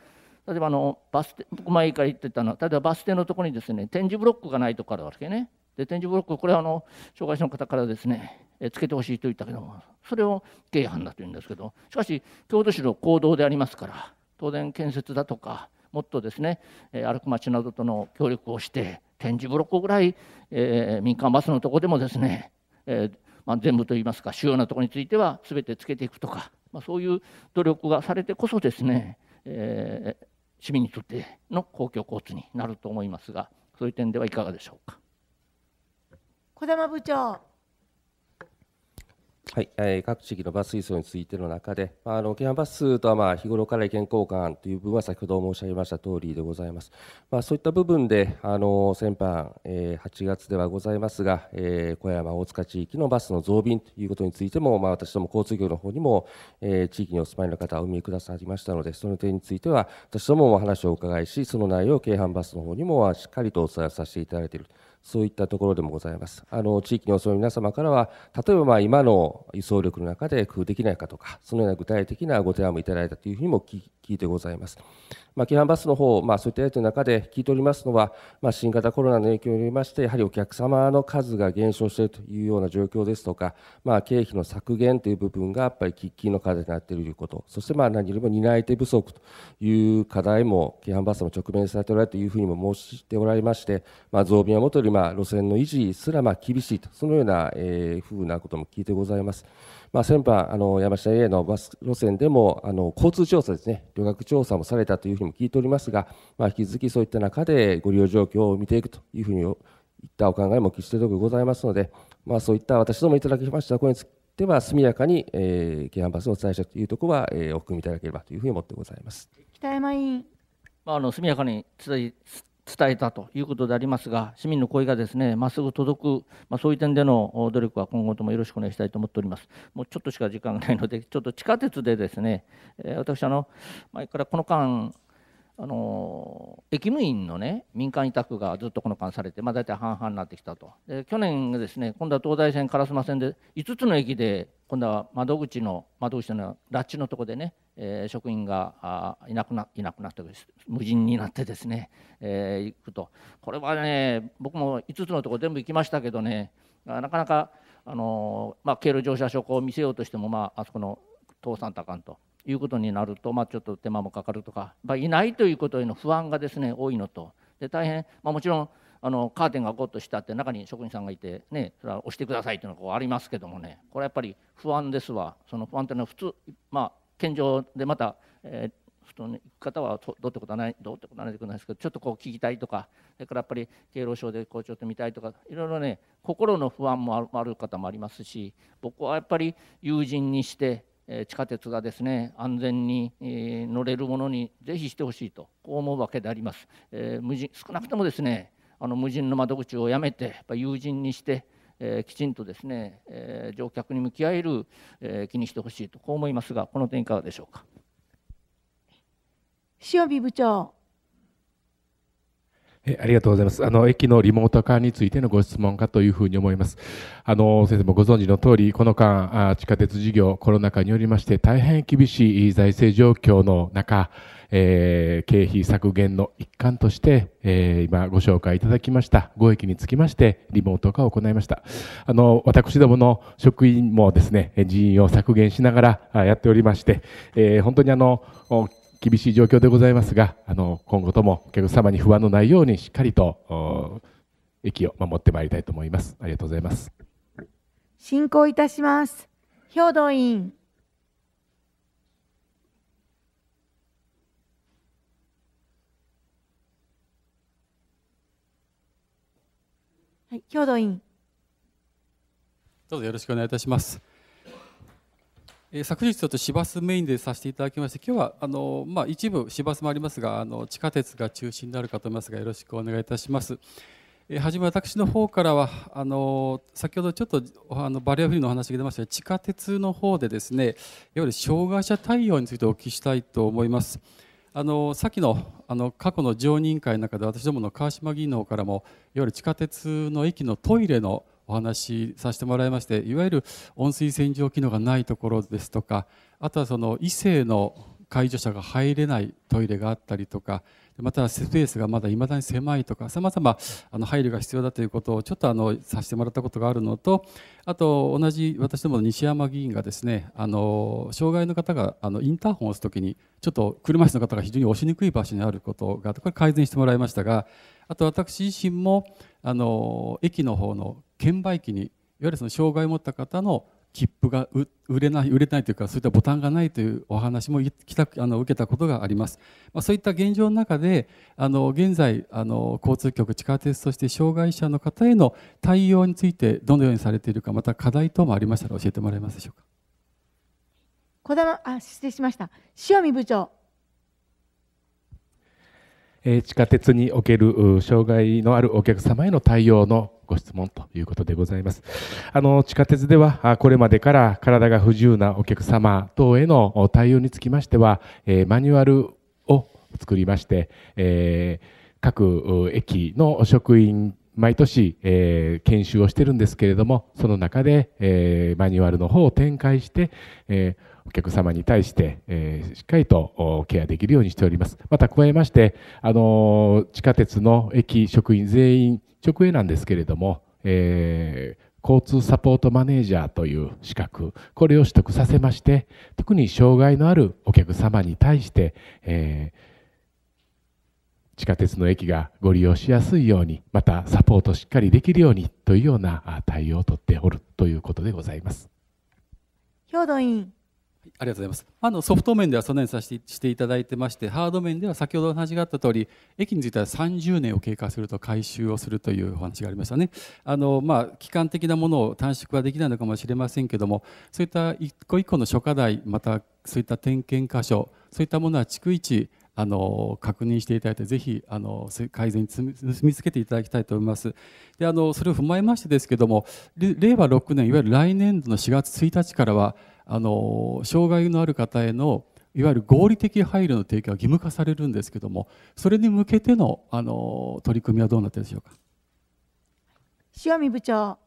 例えばあのバス停前から言ってたのは例えばバス停のところにですね展示ブロックがないところあるわけねで展示ブロックこれはあの障害者の方からですねえつけてほしいと言ったけどもそれを軽犯だというんですけどしかし京都市の行動でありますから当然建設だとかもっとですね歩く町などとの協力をして展示ブロックぐらい、えー、民間バスのとこでもですね、えー、まあ、全部といいますか主要なとこについては全てつけていくとか、まあ、そういう努力がされてこそですねえー、市民にとっての公共交通になると思いますがそういう点ではいかがでしょうか。小玉部長はい、えー、各地域のバス輸送についての中で、まあ、あの沖縄バスとはまあ日頃から意見交換という部分は先ほど申し上げました通りでございます、まあ、そういった部分であの先般、えー、8月ではございますが、えー、小山大塚地域のバスの増便ということについても、まあ、私ども交通局の方にも、えー、地域にお住まいの方お見えくださりましたのでその点については私どもお話をお伺いしその内容を京阪バスの方にもしっかりとお伝えさせていただいている。そういったところでもございます。あの地域にお住まいの皆様からは、例えばま今の輸送力の中で工夫できないかとか、そのような具体的なご提案もいただいたというふうにも聞聞いてございます。まあ、基バスの方、まあ、そういったやりの中で聞いておりますのは、まあ、新型コロナの影響によりまして、やはりお客様の数が減少しているというような状況ですとか、まあ、経費の削減という部分がやっぱり喫緊の課題になっているということ、そしてまあ何よりも担い手不足という課題も、基バスも直面されておられるというふうにも申しておられまして、まあ、増便はもとよりまあ路線の維持すらまあ厳しいと、そのような、えー、ふうなことも聞いてございます。まあ、先般あの山下 A のバス路線でもあの交通調査ですね旅客調査もされたというふうにも聞いておりますが、まあ、引き続きそういった中でご利用状況を見ていくというふうにいったお考えも岸田とございますので、まあ、そういった私どもいただきました声につては速やかに、えー、京阪バスをお伝えしたというところは、えー、お含みいただければというふうに思ってございます北山委員、まあ、あの速やかに伝え伝えたということでありますが、市民の声がですねまっすぐ届く、まあ、そういう点での努力は今後ともよろしくお願いしたいと思っております。もうちょっとしか時間がないので、ちょっと地下鉄でですね、え私あの、前からこの間、あの駅務員の、ね、民間委託がずっとこの間されて、まあ、大体半々になってきたと、で去年がですね今度は東大線、烏丸線で5つの駅で、今度は窓口の、窓口のラッチのとこでね、えー、職員がいなくないなくなって無人になってですね、えー、行くとこれはね僕も5つのとこ全部行きましたけどねなかなかあの、まあ、経路乗車証拠を見せようとしても、まあ、あそこの倒産たかんということになると、まあ、ちょっと手間もかかるとか、まあ、いないということへの不安がですね多いのとで大変、まあ、もちろんあのカーテンがゴッとしたって中に職員さんがいて、ね、それは押してくださいというのがありますけどもねこれやっぱり不安ですわその不安というのは普通、まあ、献上でまた、えー、とね、行く方はどうってことはないどうってことはないでくないですけどちょっとこう聞きたいとかそれからやっぱり敬老省でこうちょっと見たいとかいろいろね心の不安もある方もありますし僕はやっぱり友人にして、えー、地下鉄がですね安全に、えー、乗れるものにぜひしてほしいとこう思うわけであります。えー、無人少なくともですねあの無人の窓口をやめてやっぱ友人にしてえー、きちんとですね、えー、乗客に向き合える、えー、気にしてほしいとこう思いますがこの点いかがでしょうか塩見部長えありがとうございます。あの、駅のリモート化についてのご質問かというふうに思います。あの、先生もご存知の通り、この間、あ地下鉄事業、コロナ禍によりまして、大変厳しい財政状況の中、えー、経費削減の一環として、えー、今ご紹介いただきました5駅につきましてリモート化を行いましたあの私どもの職員もですね人員を削減しながらやっておりまして、えー、本当にあの厳しい状況でございますがあの今後ともお客様に不安のないようにしっかりと駅を守ってまいりたいと思いますありがとうございます進行いたします兵道委員はい、共同委員。どうぞよろしくお願いいたします。えー、昨日ちょっと市バスメインでさせていただきまして、今日はあのまあ一部市バスもありますが、あの地下鉄が中心になるかと思いますが、よろしくお願いいたします。えはじめ私の方からはあの先ほどちょっとあのバリアフリーの話が出ましたが、地下鉄の方でですね、いわゆる障害者対応についてお聞きしたいと思います。あのさっきのあの過去の常任会の中で私どもの川島議員の方からもいわゆる地下鉄の駅のトイレのお話しさせてもらいましていわゆる温水洗浄機能がないところですとかあとはその異性の介助者が入れないトイレがあったりとかまたスペースがまだいまだに狭いとかさまざま配慮が必要だということをちょっとあのさせてもらったことがあるのとあと同じ私どもの西山議員がですねあの障害の方があのインターホンを押すときにちょっと車椅子の方が非常に押しにくい場所にあることがこれ改善してもらいましたがあと私自身もあの駅の方の券売機にいわゆるその障害を持った方の切符が売れない売れないというかそういったボタンがないというお話もきたあの受けたことがあります、まあ、そういった現状の中であの現在あの交通局地下鉄として障害者の方への対応についてどのようにされているかまた課題等もありましたら教えてもらえますでしょうか小玉あ失礼しました塩見部長え地下鉄における障害のあるお客様への対応のご質問ということでございます。あの地下鉄ではこれまでから体が不自由なお客様等への対応につきましては、えマニュアルを作りまして、え各駅の職員毎年、え研修をしてるんですけれどもその中で、えマニュアルの方を展開して、えーお客様に対して、えしっかりとケアできるようにしております。また加えまして、あの地下鉄の駅職員全員直営なんですけれども、えー交通サポートマネージャーという資格これを取得させまして特に障害のあるお客様に対して、えー、地下鉄の駅がご利用しやすいようにまたサポートしっかりできるようにというような対応をとっておるということでございます。兵道委員ありがとうございます。あのソフト面ではそのようにさせてしていただいてまして、ハード面では先ほどお話があった通り、駅については30年を経過すると改修をするというお話がありましたね。あのまあ、期間的なものを短縮はできないのかもしれませんけども、そういった一個一個の諸課題、またそういった点検箇所、そういったものは逐一あの確認していただいて、ぜひあの改善に積みつけていただきたいと思います。であのそれを踏まえましてですけども、令和6年、いわゆる来年度の4月1日からは、あの障害のある方へのいわゆる合理的配慮の提供は義務化されるんですけどもそれに向けてのあの取り組みはどうなっているでしょうか。塩見部長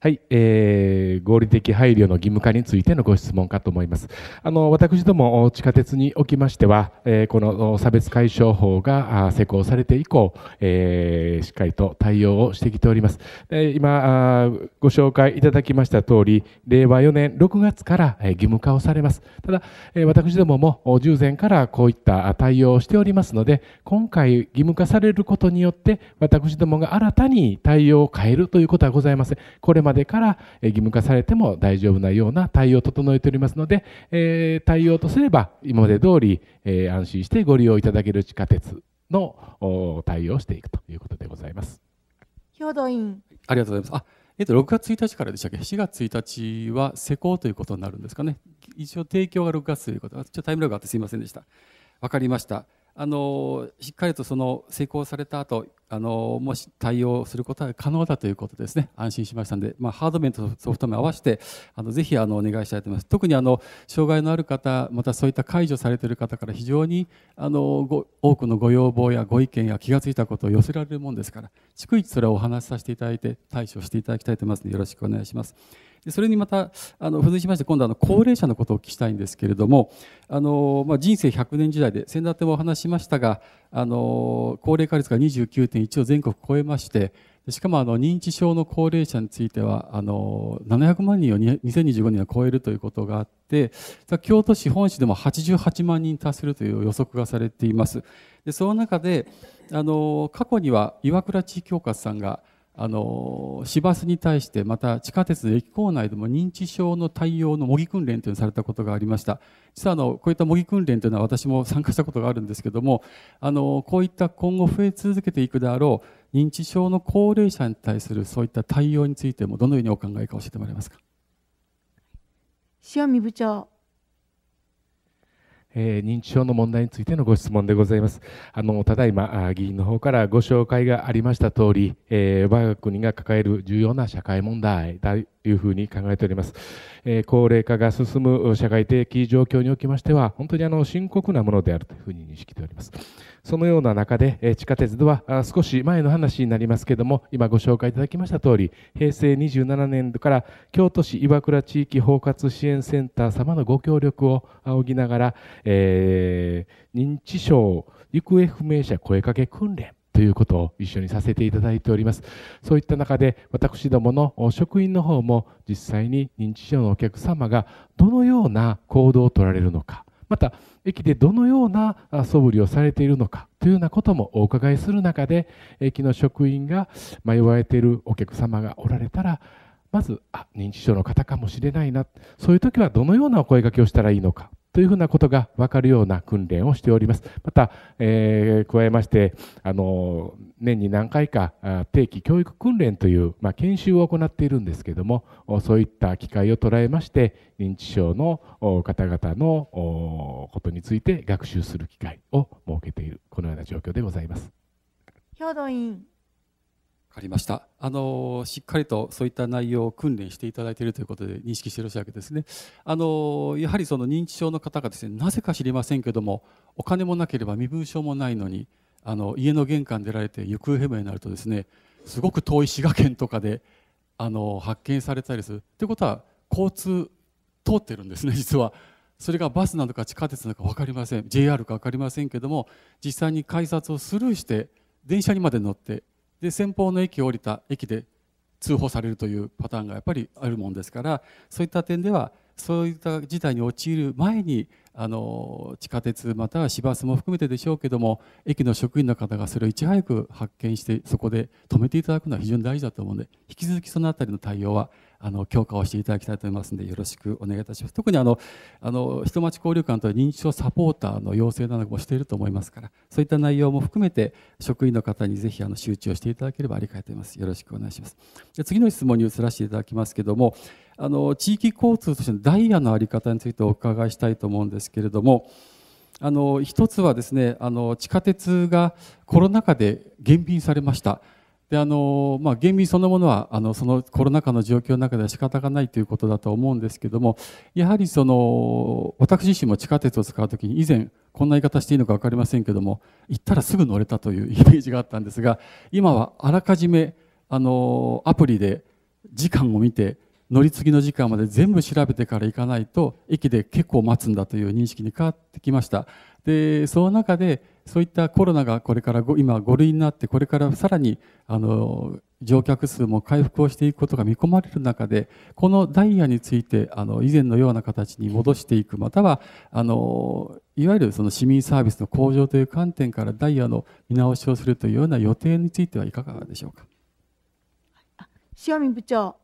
はい、えー、合理的配慮の義務化についてのご質問かと思います。あの私ども地下鉄におきましては、えー、この差別解消法が施行されて以降、えー、しっかりと対応をしてきております。今ご紹介いただきました通り、令和4年6月から義務化をされます。ただ、え私どもも従前からこういった対応をしておりますので、今回義務化されることによって私どもが新たに対応を変えるということはございません。これまでから義務化されても大丈夫なような対応を整えておりますので、えー、対応とすれば今まで通り、えー、安心してご利用いただける地下鉄の対応をしていくということでございます。兵道委員ありがとうございます。あえっと、6月1日からでしたっけ、4月1日は施工ということになるんですかね、一応提供が6月ということちょっとタイムラグがあってすみませんでした。わかりました。あのしっかりとその成功された後あのもし対応することは可能だということですね安心しましたので、まあ、ハード面とソフト面合わせてあのぜひあのお願いしたいと思います特にあの障害のある方またそういった解除されている方から非常にあのご多くのご要望やご意見や気が付いたことを寄せられるもんですから逐一それをお話しさせていただいて対処していただきたいと思いますのでよろしくお願いします。でそれにまたあの付随しまして今度あの高齢者のことをお聞きしたいんですけれどもあの、まあ、人生100年時代で先だってもお話しましたがあの高齢化率が29.1を全国超えましてしかもあの認知症の高齢者についてはあの700万人を2025年は超えるということがあって京都市本市でも88万人達するという予測がされていますでその中であの過去には岩倉地域包括さんがあの市バスに対してまた地下鉄の駅構内でも認知症の対応の模擬訓練というのをされたことがありました実はあのこういった模擬訓練というのは私も参加したことがあるんですけどもあのこういった今後増え続けていくであろう認知症の高齢者に対するそういった対応についてもどのようにお考えか教えてもらえますか塩見部長えー、認知症の問題についてのご質問でございます。あのただいま議員の方からご紹介がありました通り、えー、我が国が抱える重要な社会問題いうふうに考えております、えー、高齢化が進む社会的状況におきましては本当にあの深刻なものであるというふうに認識しておりますそのような中で、えー、地下鉄では少し前の話になりますけれども今ご紹介いただきました通り平成27年度から京都市岩倉地域包括支援センター様のご協力を仰ぎながら、えー、認知症行方不明者声かけ訓練ということを一緒にさせていただいておりますそういった中で私どもの職員の方も実際に認知症のお客様がどのような行動をとられるのかまた駅でどのような素振りをされているのかというようなこともお伺いする中で駅の職員が迷われているお客様がおられたらまずあ認知症の方かもしれないなそういう時はどのようなお声がけをしたらいいのかというふうなことが分かるような訓練をしております。また、えー、加えましてあの年に何回か定期教育訓練という、まあ、研修を行っているんですけどもそういった機会を捉えまして認知症の方々のことについて学習する機会を設けているこのような状況でございます。兵動員かりましたあのしっかりとそういった内容を訓練していただいているということで認識していらっしゃるわけですねあのやはりその認知症の方がですねなぜか知りませんけどもお金もなければ身分証もないのにあの家の玄関出られて行方不明になるとですねすごく遠い滋賀県とかであの発見されたりするということは交通通ってるんですね実は。それがバスなのか地下鉄なのか分かりません JR か分かりませんけども実際に改札をスルーして電車にまで乗ってで先方の駅を降りた駅で通報されるというパターンがやっぱりあるもんですからそういった点ではそういった事態に陥る前にあの地下鉄または市バスも含めてでしょうけども駅の職員の方がそれをいち早く発見してそこで止めていただくのは非常に大事だと思うので引き続きその辺りの対応はあの強化をしていただきたいと思いますのでよろしくお願いいたします特にあのあの人町交流館と認知症サポーターの要請などもしていると思いますからそういった内容も含めて職員の方にぜひあの周知をしていただければありがたいと思いますよろしくお願いしますで次の質問に移らせていただきますけどもあの地域交通としてのダイヤの在り方についてお伺いしたいと思うんですけれどもあの一つはですねあの地下鉄がコロナ禍で減便されました。であのまあ、厳そのものはあのそのコロナ禍の状況の中では仕方がないということだと思うんですけどもやはりその私自身も地下鉄を使う時に以前こんな言い方していいのか分かりませんけども行ったらすぐ乗れたというイメージがあったんですが今はあらかじめあのアプリで時間を見て乗り継ぎの時間まで全部調べてから行かないと駅で結構待つんだという認識に変わってきました。でその中でそういったコロナがこれから今5類になってこれからさらにあの乗客数も回復をしていくことが見込まれる中でこのダイヤについてあの以前のような形に戻していくまたはあのいわゆるその市民サービスの向上という観点からダイヤの見直しをするというような予定についてはいかがでしょうか。塩見部長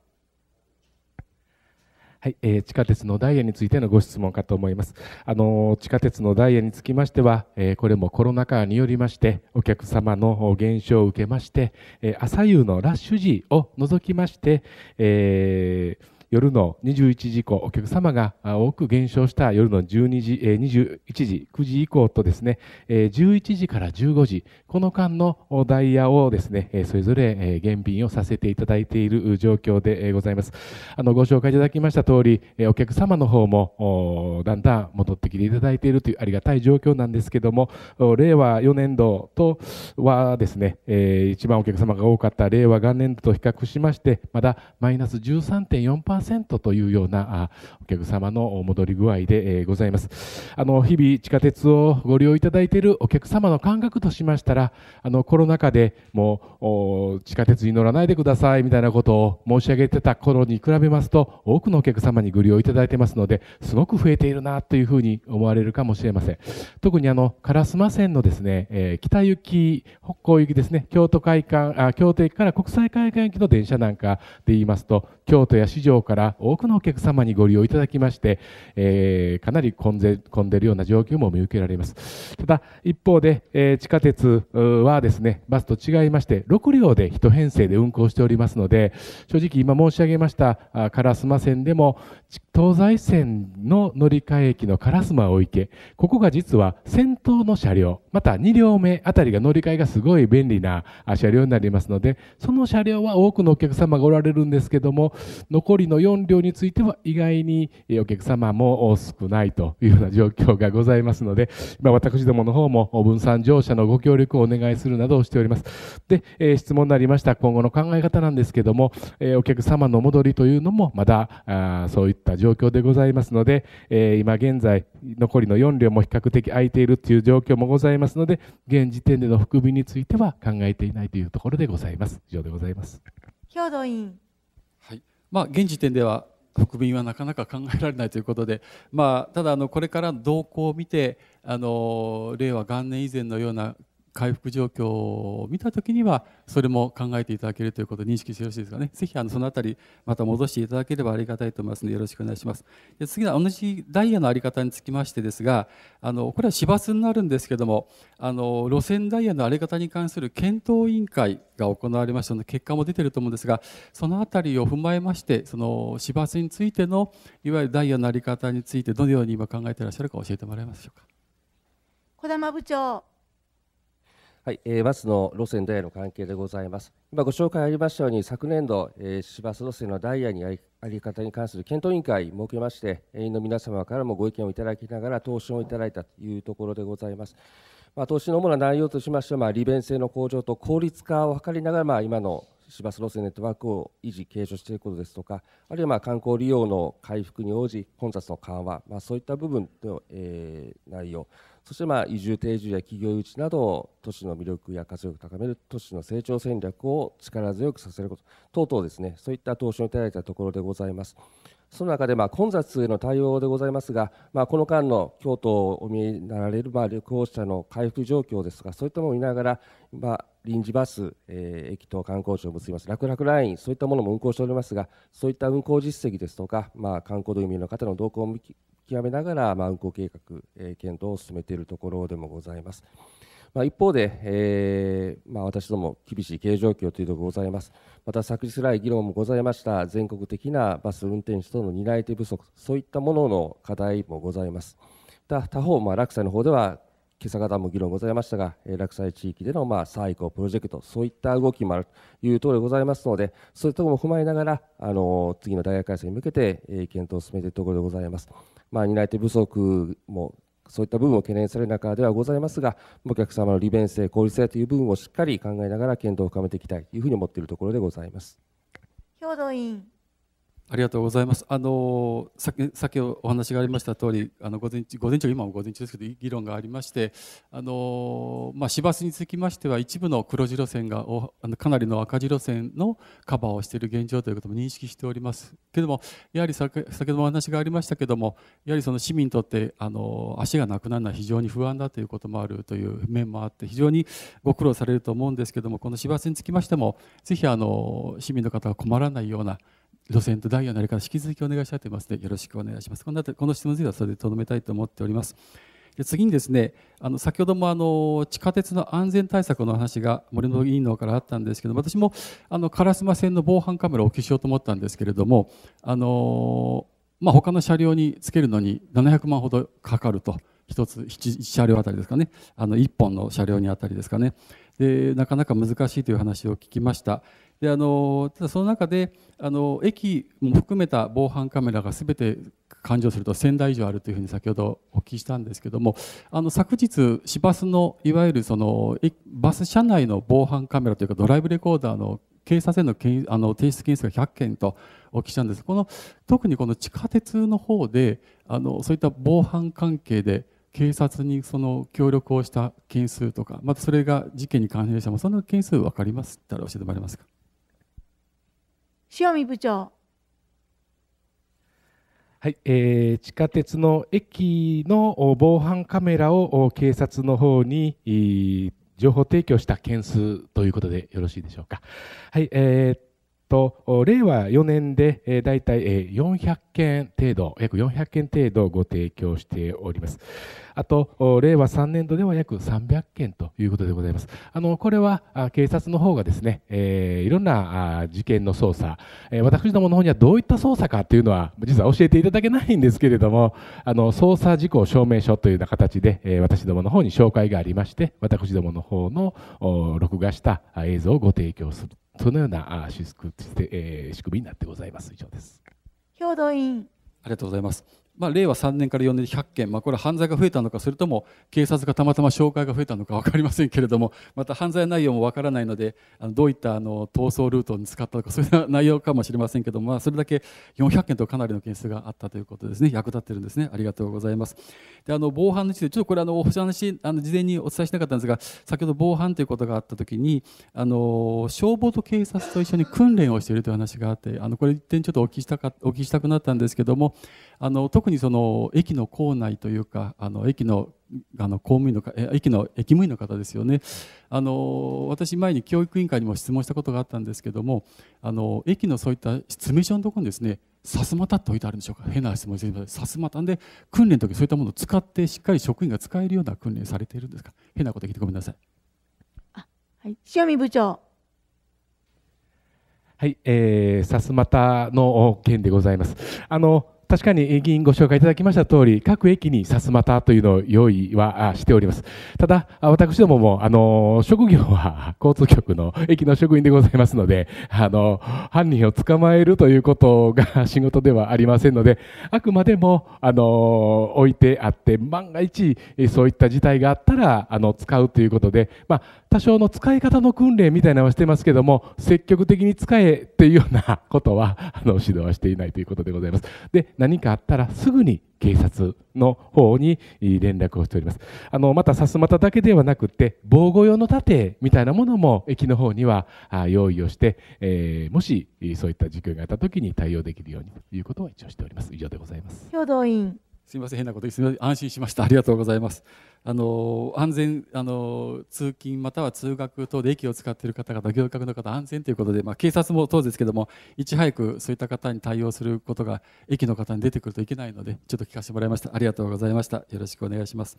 はい、えー、地下鉄のダイヤについてのご質問かと思います。あの地下鉄のダイヤにつきましては、えー、これもコロナ禍によりましてお客様の減少を受けまして、えー、朝夕のラッシュ時を除きまして、えー夜の21時以降お客様が多く減少した夜の12時21時9時以降とですね11時から15時この間のダイヤをですねそれぞれ減便をさせていただいている状況でございますあのご紹介いただきました通りお客様の方もだんだん戻ってきていただいているというありがたい状況なんですけども令和4年度とはですね一番お客様が多かった令和元年度と比較しましてまだマイナス13.4% 100%というようなあお客様の戻り具合でえございますあの日々地下鉄をご利用いただいているお客様の感覚としましたらあのコロナ禍でもう地下鉄に乗らないでくださいみたいなことを申し上げてた頃に比べますと多くのお客様にご利用いただいてますのですごく増えているなというふうに思われるかもしれません特にあの烏丸線のですね、え北行き北港行きですね京都会館あ京都駅から国際会館行きの電車なんかで言いますと京都や四条からから多くのお客様にご利用いただきまして、えー、かなり混んで混んでいるような状況も見受けられます。ただ、一方で、えー、地下鉄はですね、バスと違いまして、6両で1編成で運行しておりますので、正直今申し上げました烏丸線でも、東西線の乗り換え駅の烏丸大池、ここが実は先頭の車両、また2両目あたりが乗り換えがすごい便利な車両になりますので、その車両は多くのお客様がおられるんですけども、残りの4両については意外にお客様も少ないというような状況がございますので、ま私どもの方も分散乗車のご協力をお願いするなどをしております。で、え質問になりました今後の考え方なんですけども、えお客様の戻りというのもまだそういった状況でございますので、え今現在残りの4両も比較的空いているという状況もございますので現時点での含みについては考えていないというところでございます。以上でございます。兵道委員まあ、現時点では国民はなかなか考えられないということで、まあ、ただあのこれからの動向を見てあの令和元年以前のような回復状況を見た時にはそれも考えていただけるということを認識してよろしいですかねぜひあのそのあたりまた戻していただければありがたいと思いますのでよろしくお願いしますで次は同じダイヤのあり方につきましてですがあのこれは市バスになるんですけどもあの路線ダイヤのあり方に関する検討委員会が行われましたので結果も出てると思うんですがそのあたりを踏まえましてその市バスについてのいわゆるダイヤのあり方についてどのように今考えていらっしゃるか教えてもらえますでしょうか小玉部長はい、えー、バスの路線ダイヤの関係でございます。今ご紹介ありましたように、昨年度、えー、市バス路線のダイヤにありあり方に関する検討委員会設けまして、委員の皆様からもご意見をいただきながら、答申をいただいたというところでございます。まあ、答申の主な内容としましては、まあ、利便性の向上と効率化を図りながら、まあ、今の市バス路線ネットワークを維持、継承していくことですとか、あるいはまあ観光利用の回復に応じ、混雑の緩和、まあ、そういった部分の、えー、内容。そしてまあ移住定住や企業誘致など都市の魅力や活力を高める都市の成長戦略を力強くさせること等々ですねそういった投資をいただいたところでございます。その中でまあ混雑への対応でございますが、まあ、この間の京都をお見えになられるまあ旅行者の回復状況ですが、そういったものを見ながら、臨時バス、えー、駅と観光地を結びます、楽々ライン、そういったものも運行しておりますが、そういった運行実績ですとか、まあ、観光導入の方の動向を見極めながら、まあ、運行計画、えー、検討を進めているところでもございます。まあ、一方で、えーまあ、私ども厳しい経営状況というのがございます、また昨日来議論もございました全国的なバス運転手との担い手不足、そういったものの課題もございます。他方、まあ、落差の方では今朝方も議論ございましたが、え落災地域での、まあ、再興プロジェクト、そういった動きもあるというところでございますので、そういうところも踏まえながら、あの次の大学改正に向けて、え検討を進めているところでございます。まあ、担い手不足もそういった部分を懸念される中ではございますが、お客様の利便性、効率性という部分をしっかり考えながら検討を深めていきたいというふうに思っているところでございます。兵藤委員ありがとうございます。あのさっきさっきお話がありました通り、あの午前中午前中今も午前中ですけど議論がありまして、あのまあ市バスにつきましては一部の黒字路線がおあのかなりの赤字路線のカバーをしている現状ということも認識しております。けどもやはり先ほどもお話がありましたけども、やはりその市民にとってあの足がなくなるのは非常に不安だということもあるという面もあって非常にご苦労されると思うんですけども、この市バスにつきましてもぜひあの市民の方が困らないような路線とダイヤのありから引き続きお願いしたいと思いますのでよろしくお願いします。このこの質問についてはそれでとどめたいと思っております。で次にですねあの先ほどもあの地下鉄の安全対策の話が森の委員の方からあったんですけど私もあの烏丸線の防犯カメラをお消ししようと思ったんですけれどもあの、まあ、他の車両につけるのに700万ほどかかると。1つ1車両あたりですかねあの1本の車両にあたりですかねでなかなか難しいという話を聞きましたであのただその中であの駅も含めた防犯カメラがすべて勘定すると1000台以上あるというふうに先ほどお聞きしたんですけどもあの昨日、市バスのいわゆるそのバス車内の防犯カメラというかドライブレコーダーの警察へのけあの提出件数が100件とお聞きしたんですこの特にこの地下鉄の方であのそういった防犯関係で警察にその協力をした件数とかまたそれが事件に関連したもその件数分かりましたら教えてもらえますか。塩見部長。はい、えー、地下鉄の駅の防犯カメラを警察の方に、情報提供した件数ということでよろしいでしょうか。はい、えー、と、令和4年で、え大体、え400件程度、約400件程度ご提供しております。あと、令和3年度では約300件ということでございます。あの、これは警察の方がですね、えー、いろんな事件の捜査、えー、私どもの方にはどういった捜査かというのは、実は教えていただけないんですけれども、あの、捜査事項証明書というような形で、え私どもの方に紹介がありまして、私どもの方の録画した映像をご提供するそのようなしえ仕組みになってございます。以上です。兵動委員。ありがとうございます。まあ、令和3年から4年で100件、まあ、これは犯罪が増えたのかそれとも警察がたまたま紹介が増えたのか分かりませんけれども また犯罪内容も分からないのであのどういったあの逃走ルートに使ったのか そういう内容かもしれませんけども、まあ、それだけ400件とかなりの件数があったということですね役立っているんですねありがとうございますであの防犯のいでちょっとこれあのお話あの事前にお伝えしなかったんですが先ほど防犯ということがあった時にあの消防と警察と一緒に訓練をしているという話があってあのこれ一点ちょっとお聞きしたかお聞きしたくなったんですけどもあの特にその駅の構内というかあの駅のあの公務員の駅の駅務員の方ですよねあの私、前に教育委員会にも質問したことがあったんですけどもあの駅のそういった詰め書のところにですねさすまたって置いてあるんでしょうか変な質問ですさすまたんで訓練の時そういったものを使ってしっかり職員が使えるような訓練されているんですか変なこと聞いてごめんなさい。あはい、塩見部長はい、えさすまたの件でございます。あの確かに議員ご紹介いただきました通り、各駅にさすまたというのを用意はしております。ただ、私どもも、あの、職業は交通局の駅の職員でございますので、あの、犯人を捕まえるということが仕事ではありませんので、あくまでも、あの、置いてあって、万が一、そういった事態があったら、あの、使うということで、まあ、多少の使い方の訓練みたいなのはしてますけども、積極的に使えっていうようなことは、あの、指導はしていないということでございます。で、何かあったらすぐに警察の方に連絡をしておりますあのまたさすまただけではなくて防護用の盾みたいなものも駅の方には用意をして、えー、もしそういった事件があった時に対応できるようにということを一応しております以上でございます共同員すみません変なこと言って、安心しましたありがとうございますあの安全あの通勤または通学等で駅を使っている方々行革の方安全ということでまあ、警察も当然ですけどもいち早くそういった方に対応することが駅の方に出てくるといけないのでちょっと聞かせてもらいましたありがとうございましたよろしくお願いします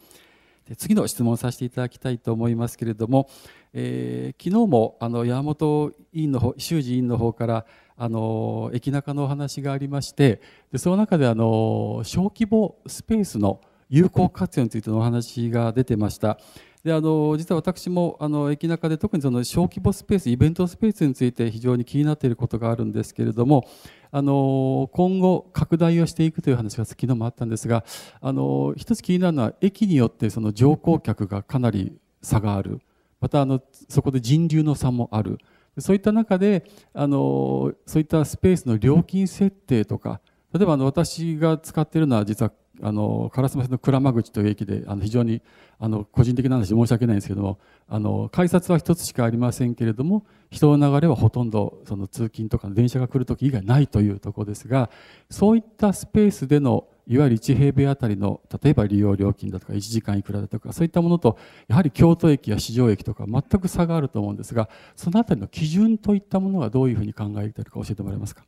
で次の質問させていただきたいと思いますけれども、えー、昨日もあの山本委員の方修二委員の方からあの駅中のお話がありましてでその中であの小規模スペースの有効活用についてのお話が出てました。であの実は私もあの駅中で特にその小規模スペースイベントスペースについて非常に気になっていることがあるんですけれどもあの今後拡大をしていくという話が昨日もあったんですがあの一つ気になるのは駅によってその乗降客がかなり差があるまたあのそこで人流の差もある。そういった中であのそういったスペースの料金設定とか例えばあの私が使っているのは実はあの烏丸線の鞍馬口という駅であの非常にあの個人的な話で申し訳ないんですけどもあの改札は1つしかありませんけれども人の流れはほとんどその通勤とか電車が来る時以外ないというところですがそういったスペースでのいわゆる1平米あたりの例えば利用料金だとか1時間いくらだとかそういったものとやはり京都駅や四条駅とか全く差があると思うんですがそのあたりの基準といったものはどういうふうに考えているか教えてもらえますか。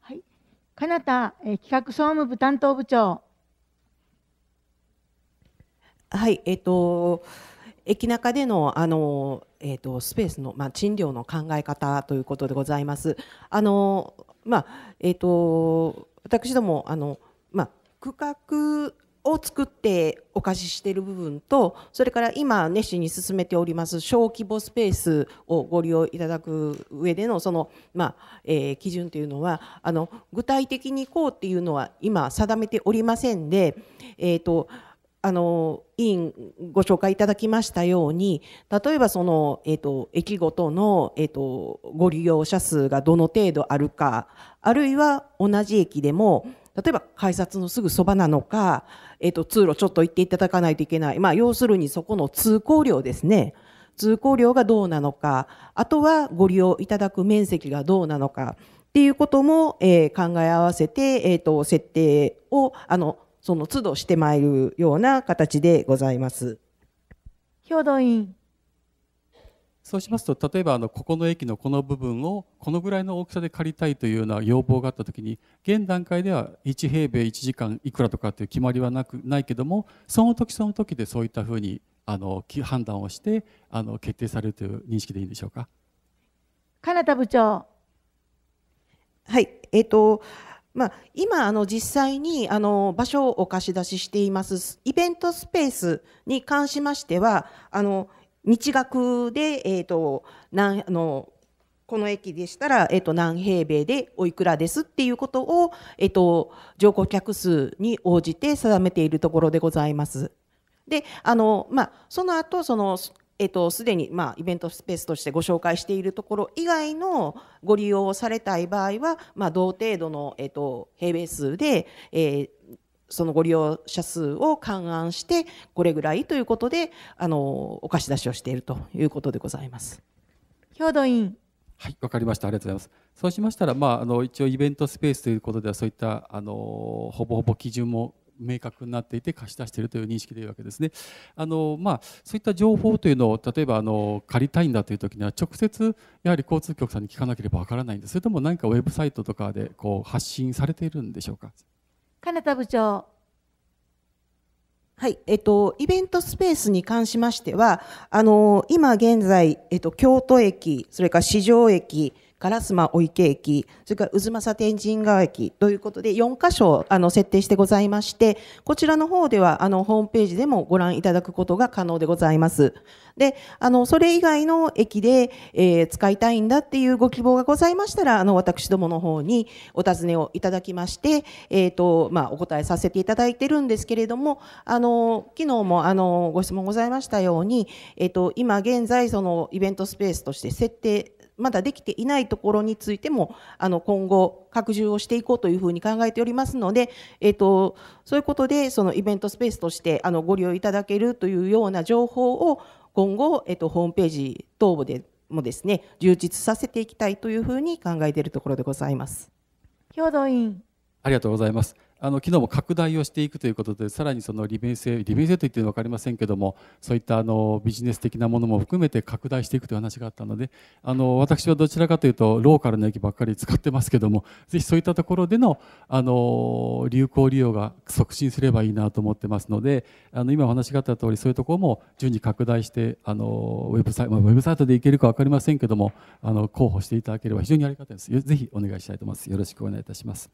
はい、かなた企画総務部担当部長はいえっ、と駅中でのあの、えーと、スペースの、まあ、賃料の考え方ということでございます。あのまあえーと、私どもあの、まあ、区画を作ってお貸ししている部分とそれから今熱心に進めております小規模スペースをご利用いただく上でのその、まあえー、基準というのはあの具体的にこうっていうのは今定めておりませんで、えーとあの委員ご紹介いただきましたように例えばその、えーと、駅ごとの、えーと、ご利用者数がどの程度あるかあるいは同じ駅でも例えば改札のすぐそばなのか、えーと、通路ちょっと行っていただかないといけない、まあ、要するにそこの通行量ですね通行量がどうなのかあとはご利用いただく面積がどうなのかっていうことも、えー、考え合わせて、えー、と設定をあのその都度してまいるような形でございます。兵動員そうしますと例えばあのここの駅のこの部分をこのぐらいの大きさで借りたいというような要望があった時に現段階では1平米1時間いくらとかという決まりはなくないけどもその時その時でそういったふうにあの判断をしてあの決定されるという認識でいいんでしょうか。金田部長はい、えーとまあ、今あの実際にあの場所をお貸し出ししていますイベントスペースに関しましてはあの日額で、えーと、あのこの駅でしたら、えーと、何平米でおいくらですっていうことを、えーと乗降客数に応じて定めているところでございます。であのまあ、その後そのえっと、すでに、まあ、イベントスペースとしてご紹介しているところ以外のご利用をされたい場合は、まあ、同程度の、えっと、平米数で、えー、そのご利用者数を勘案して、これぐらいということで、あの、お貸し出しをしているということでございます。兵頭委員。はい、わかりました。ありがとうございます。そうしましたら、まあ、あの、一応イベントスペースということでは、そういった、あの、ほぼほぼ基準も明確になっていて貸し出しているという認識でいいわけですね。あのまあ、そういった情報というのを例えばあの借りたいんだという時には直接やはり交通局さんに聞かなければわからないんですそれとも何かウェブサイトとかでこう発信されているんでしょうか金田部長はい、えっと、イベントスペースに関しましては、あの、今現在、えっと、京都駅、それから四条駅、烏丸御池駅、それから渦政天神川駅ということで、4箇所あの設定してございまして、こちらの方ではあのホームページでもご覧いただくことが可能でございます。で、あのそれ以外の駅で、えー、使いたいんだっていうご希望がございましたら、あの私どもの方にお尋ねをいただきまして、えーとまあ、お答えさせていただいてるんですけれども、あの昨日もあのご質問ございましたように、えーと、と今現在、そのイベントスペースとして設定まだできていないところについてもあの今後拡充をしていこうというふうに考えておりますので、えーと、そういうことでそのイベントスペースとしてあのご利用いただけるというような情報を今後、えーと、ホームページ等でもですね充実させていきたいというふうに考えているところでございます。兵道委員ありがとうございますあの機能も拡大をしていくということでさらにその利便性利便性といって分かりませんけどもそういったあのビジネス的なものも含めて拡大していくという話があったのであの私はどちらかというとローカルの駅ばっかり使ってますけどもぜひそういったところでのあの流行利用が促進すればいいなと思ってますのであの今お話があった通りそういうところも順次拡大してあのウェブサイト、まあ、ウェブサイトでいけるか分かりませんけどもあの候補していただければ非常にありがたいですぜひお願いしたいと思いますよろしくお願いいたします。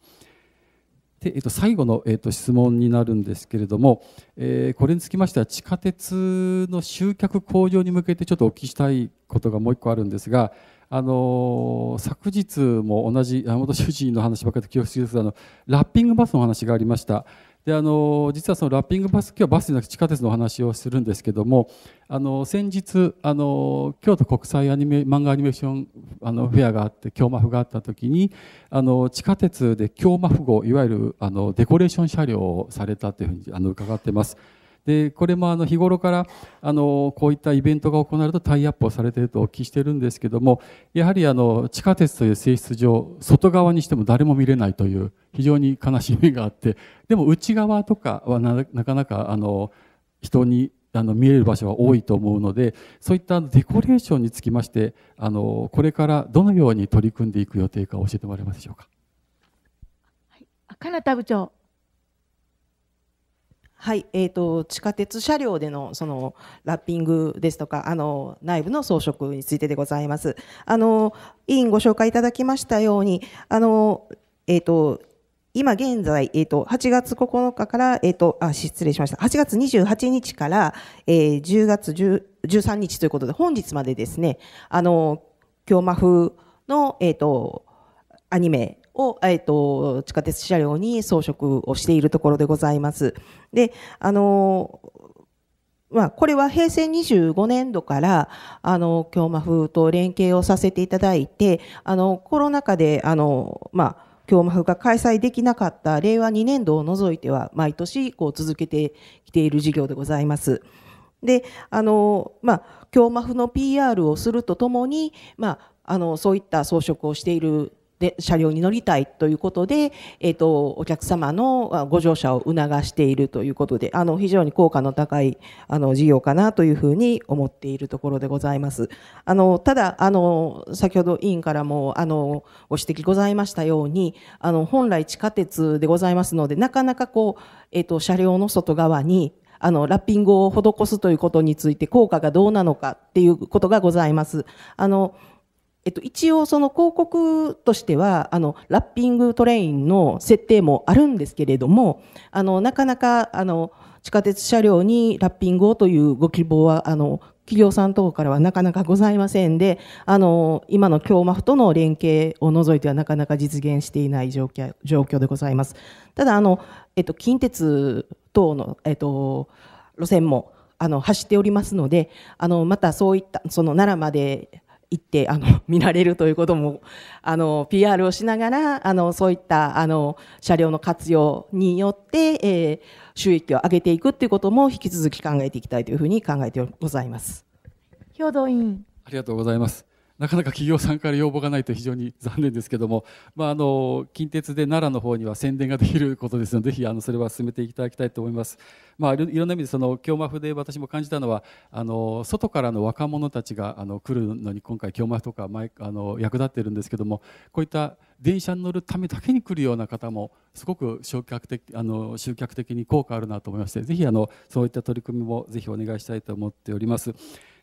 で、えっと、最後の、えっと、質問になるんですけれども、えー、これにつきましては地下鉄の集客向上に向けてちょっとお聞きしたいことがもう1個あるんですが、あのー、昨日も同じ山本主治医の話ばかりで恐縮てくださいラッピングバスの話がありました。であの実はそのラッピングバス今日はバスじゃなくて地下鉄のお話をするんですけどもあの先日あの京都国際アニメ漫画アニメーションあのフェアがあって京マフがあった時にあの地下鉄で京マフ号いわゆるあのデコレーション車両をされたというふうにあの伺ってます。でこれもあの日頃からあのこういったイベントが行われるとタイアップをされているとお聞きしているんですけどもやはりあの地下鉄という性質上外側にしても誰も見れないという非常に悲しみがあってでも内側とかはなかなかあの人にあの見える場所は多いと思うのでそういったデコレーションにつきましてあのこれからどのように取り組んでいく予定か教えてもらえますでしょうか。はい、かなた部長はい、えーと、地下鉄車両でのそのラッピングですとかあの内部の装飾についてでございます。あの委員ご紹介いただきましたようにあの、えーと、今現在、えーと、と8月9日から、えー、とあ失礼しました8月28日から、えー、10月10 13日ということで本日までですねあの京間風の、えー、とアニメを、えーと、地下鉄車両に装飾をしているところでございます。であのまあ、これは平成25年度から、あの、京麻風と連携をさせていただいて、あの、コロナ禍で、あの、まあ、京麻風が開催できなかった令和2年度を除いては、毎年、こう、続けてきている事業でございます。で、あの、まあ、京麻風の PR をするとともに、まあ、あの、そういった装飾をしているで車両に乗りたいということで、えーと、お客様のご乗車を促しているということであの非常に効果の高いあの事業かなというふうに思っているところでございます。あのただあの先ほど委員からもあのご指摘ございましたようにあの本来地下鉄でございますのでなかなかこう、えーと車両の外側にあの、ラッピングを施すということについて効果がどうなのかっていうことがございます。あの、えっと、一応その広告としてはあのラッピングトレインの設定もあるんですけれどもあのなかなかあの地下鉄車両にラッピングをというご希望はあの企業さん等からはなかなかございませんであの今の京マフとの連携を除いてはなかなか実現していない状況状況でございますただあの、えっと、近鉄等の、えっと、路線もあの走っておりますのであのまたそういったその奈良まで行ってあの 見られるということもあの PR をしながらあのそういったあの車両の活用によって、えー、収益を上げていくということも引き続き考えていきたいというふうに考えてございます。兵道委員ありがとうございますなかなか企業さんから要望がないと非常に残念ですけども、まあ、あの近鉄で奈良の方には宣伝ができることですのでぜひあのそれは進めていただきたいと思います、まあ、いろんな意味でその京マフで私も感じたのはあの外からの若者たちがあの来るのに今回京マフとか前あの役立ってるんですけどもこういった電車に乗るためだけに来るような方もすごく集客的あの集客的に効果あるなと思いましてぜひあのそういった取り組みもぜひお願いしたいと思っております。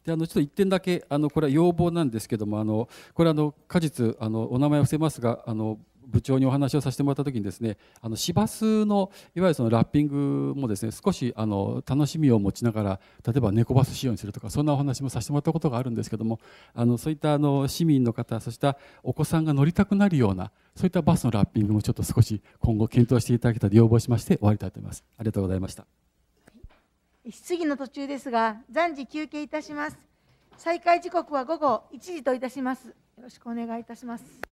であのちょっと1点だけあのこれは要望なんですけどもあのこれあの果実あのお名前を伏せますがあの部長にお話をさせてもらった時にですねあの市バスのいわゆるそのラッピングもですね少しあの楽しみを持ちながら例えば猫バス仕様にするとかそんなお話もさせてもらったことがあるんですけどもあのそういったあの市民の方そうしたお子さんが乗りたくなるようなそういったバスのラッピングもちょっと少し今後検討していただけたら要望しまして終わりたいと思います。ありがとうございました。質疑の途中ですが、暫時休憩いたします。再開時刻は午後1時といたします。よろしくお願いいたします。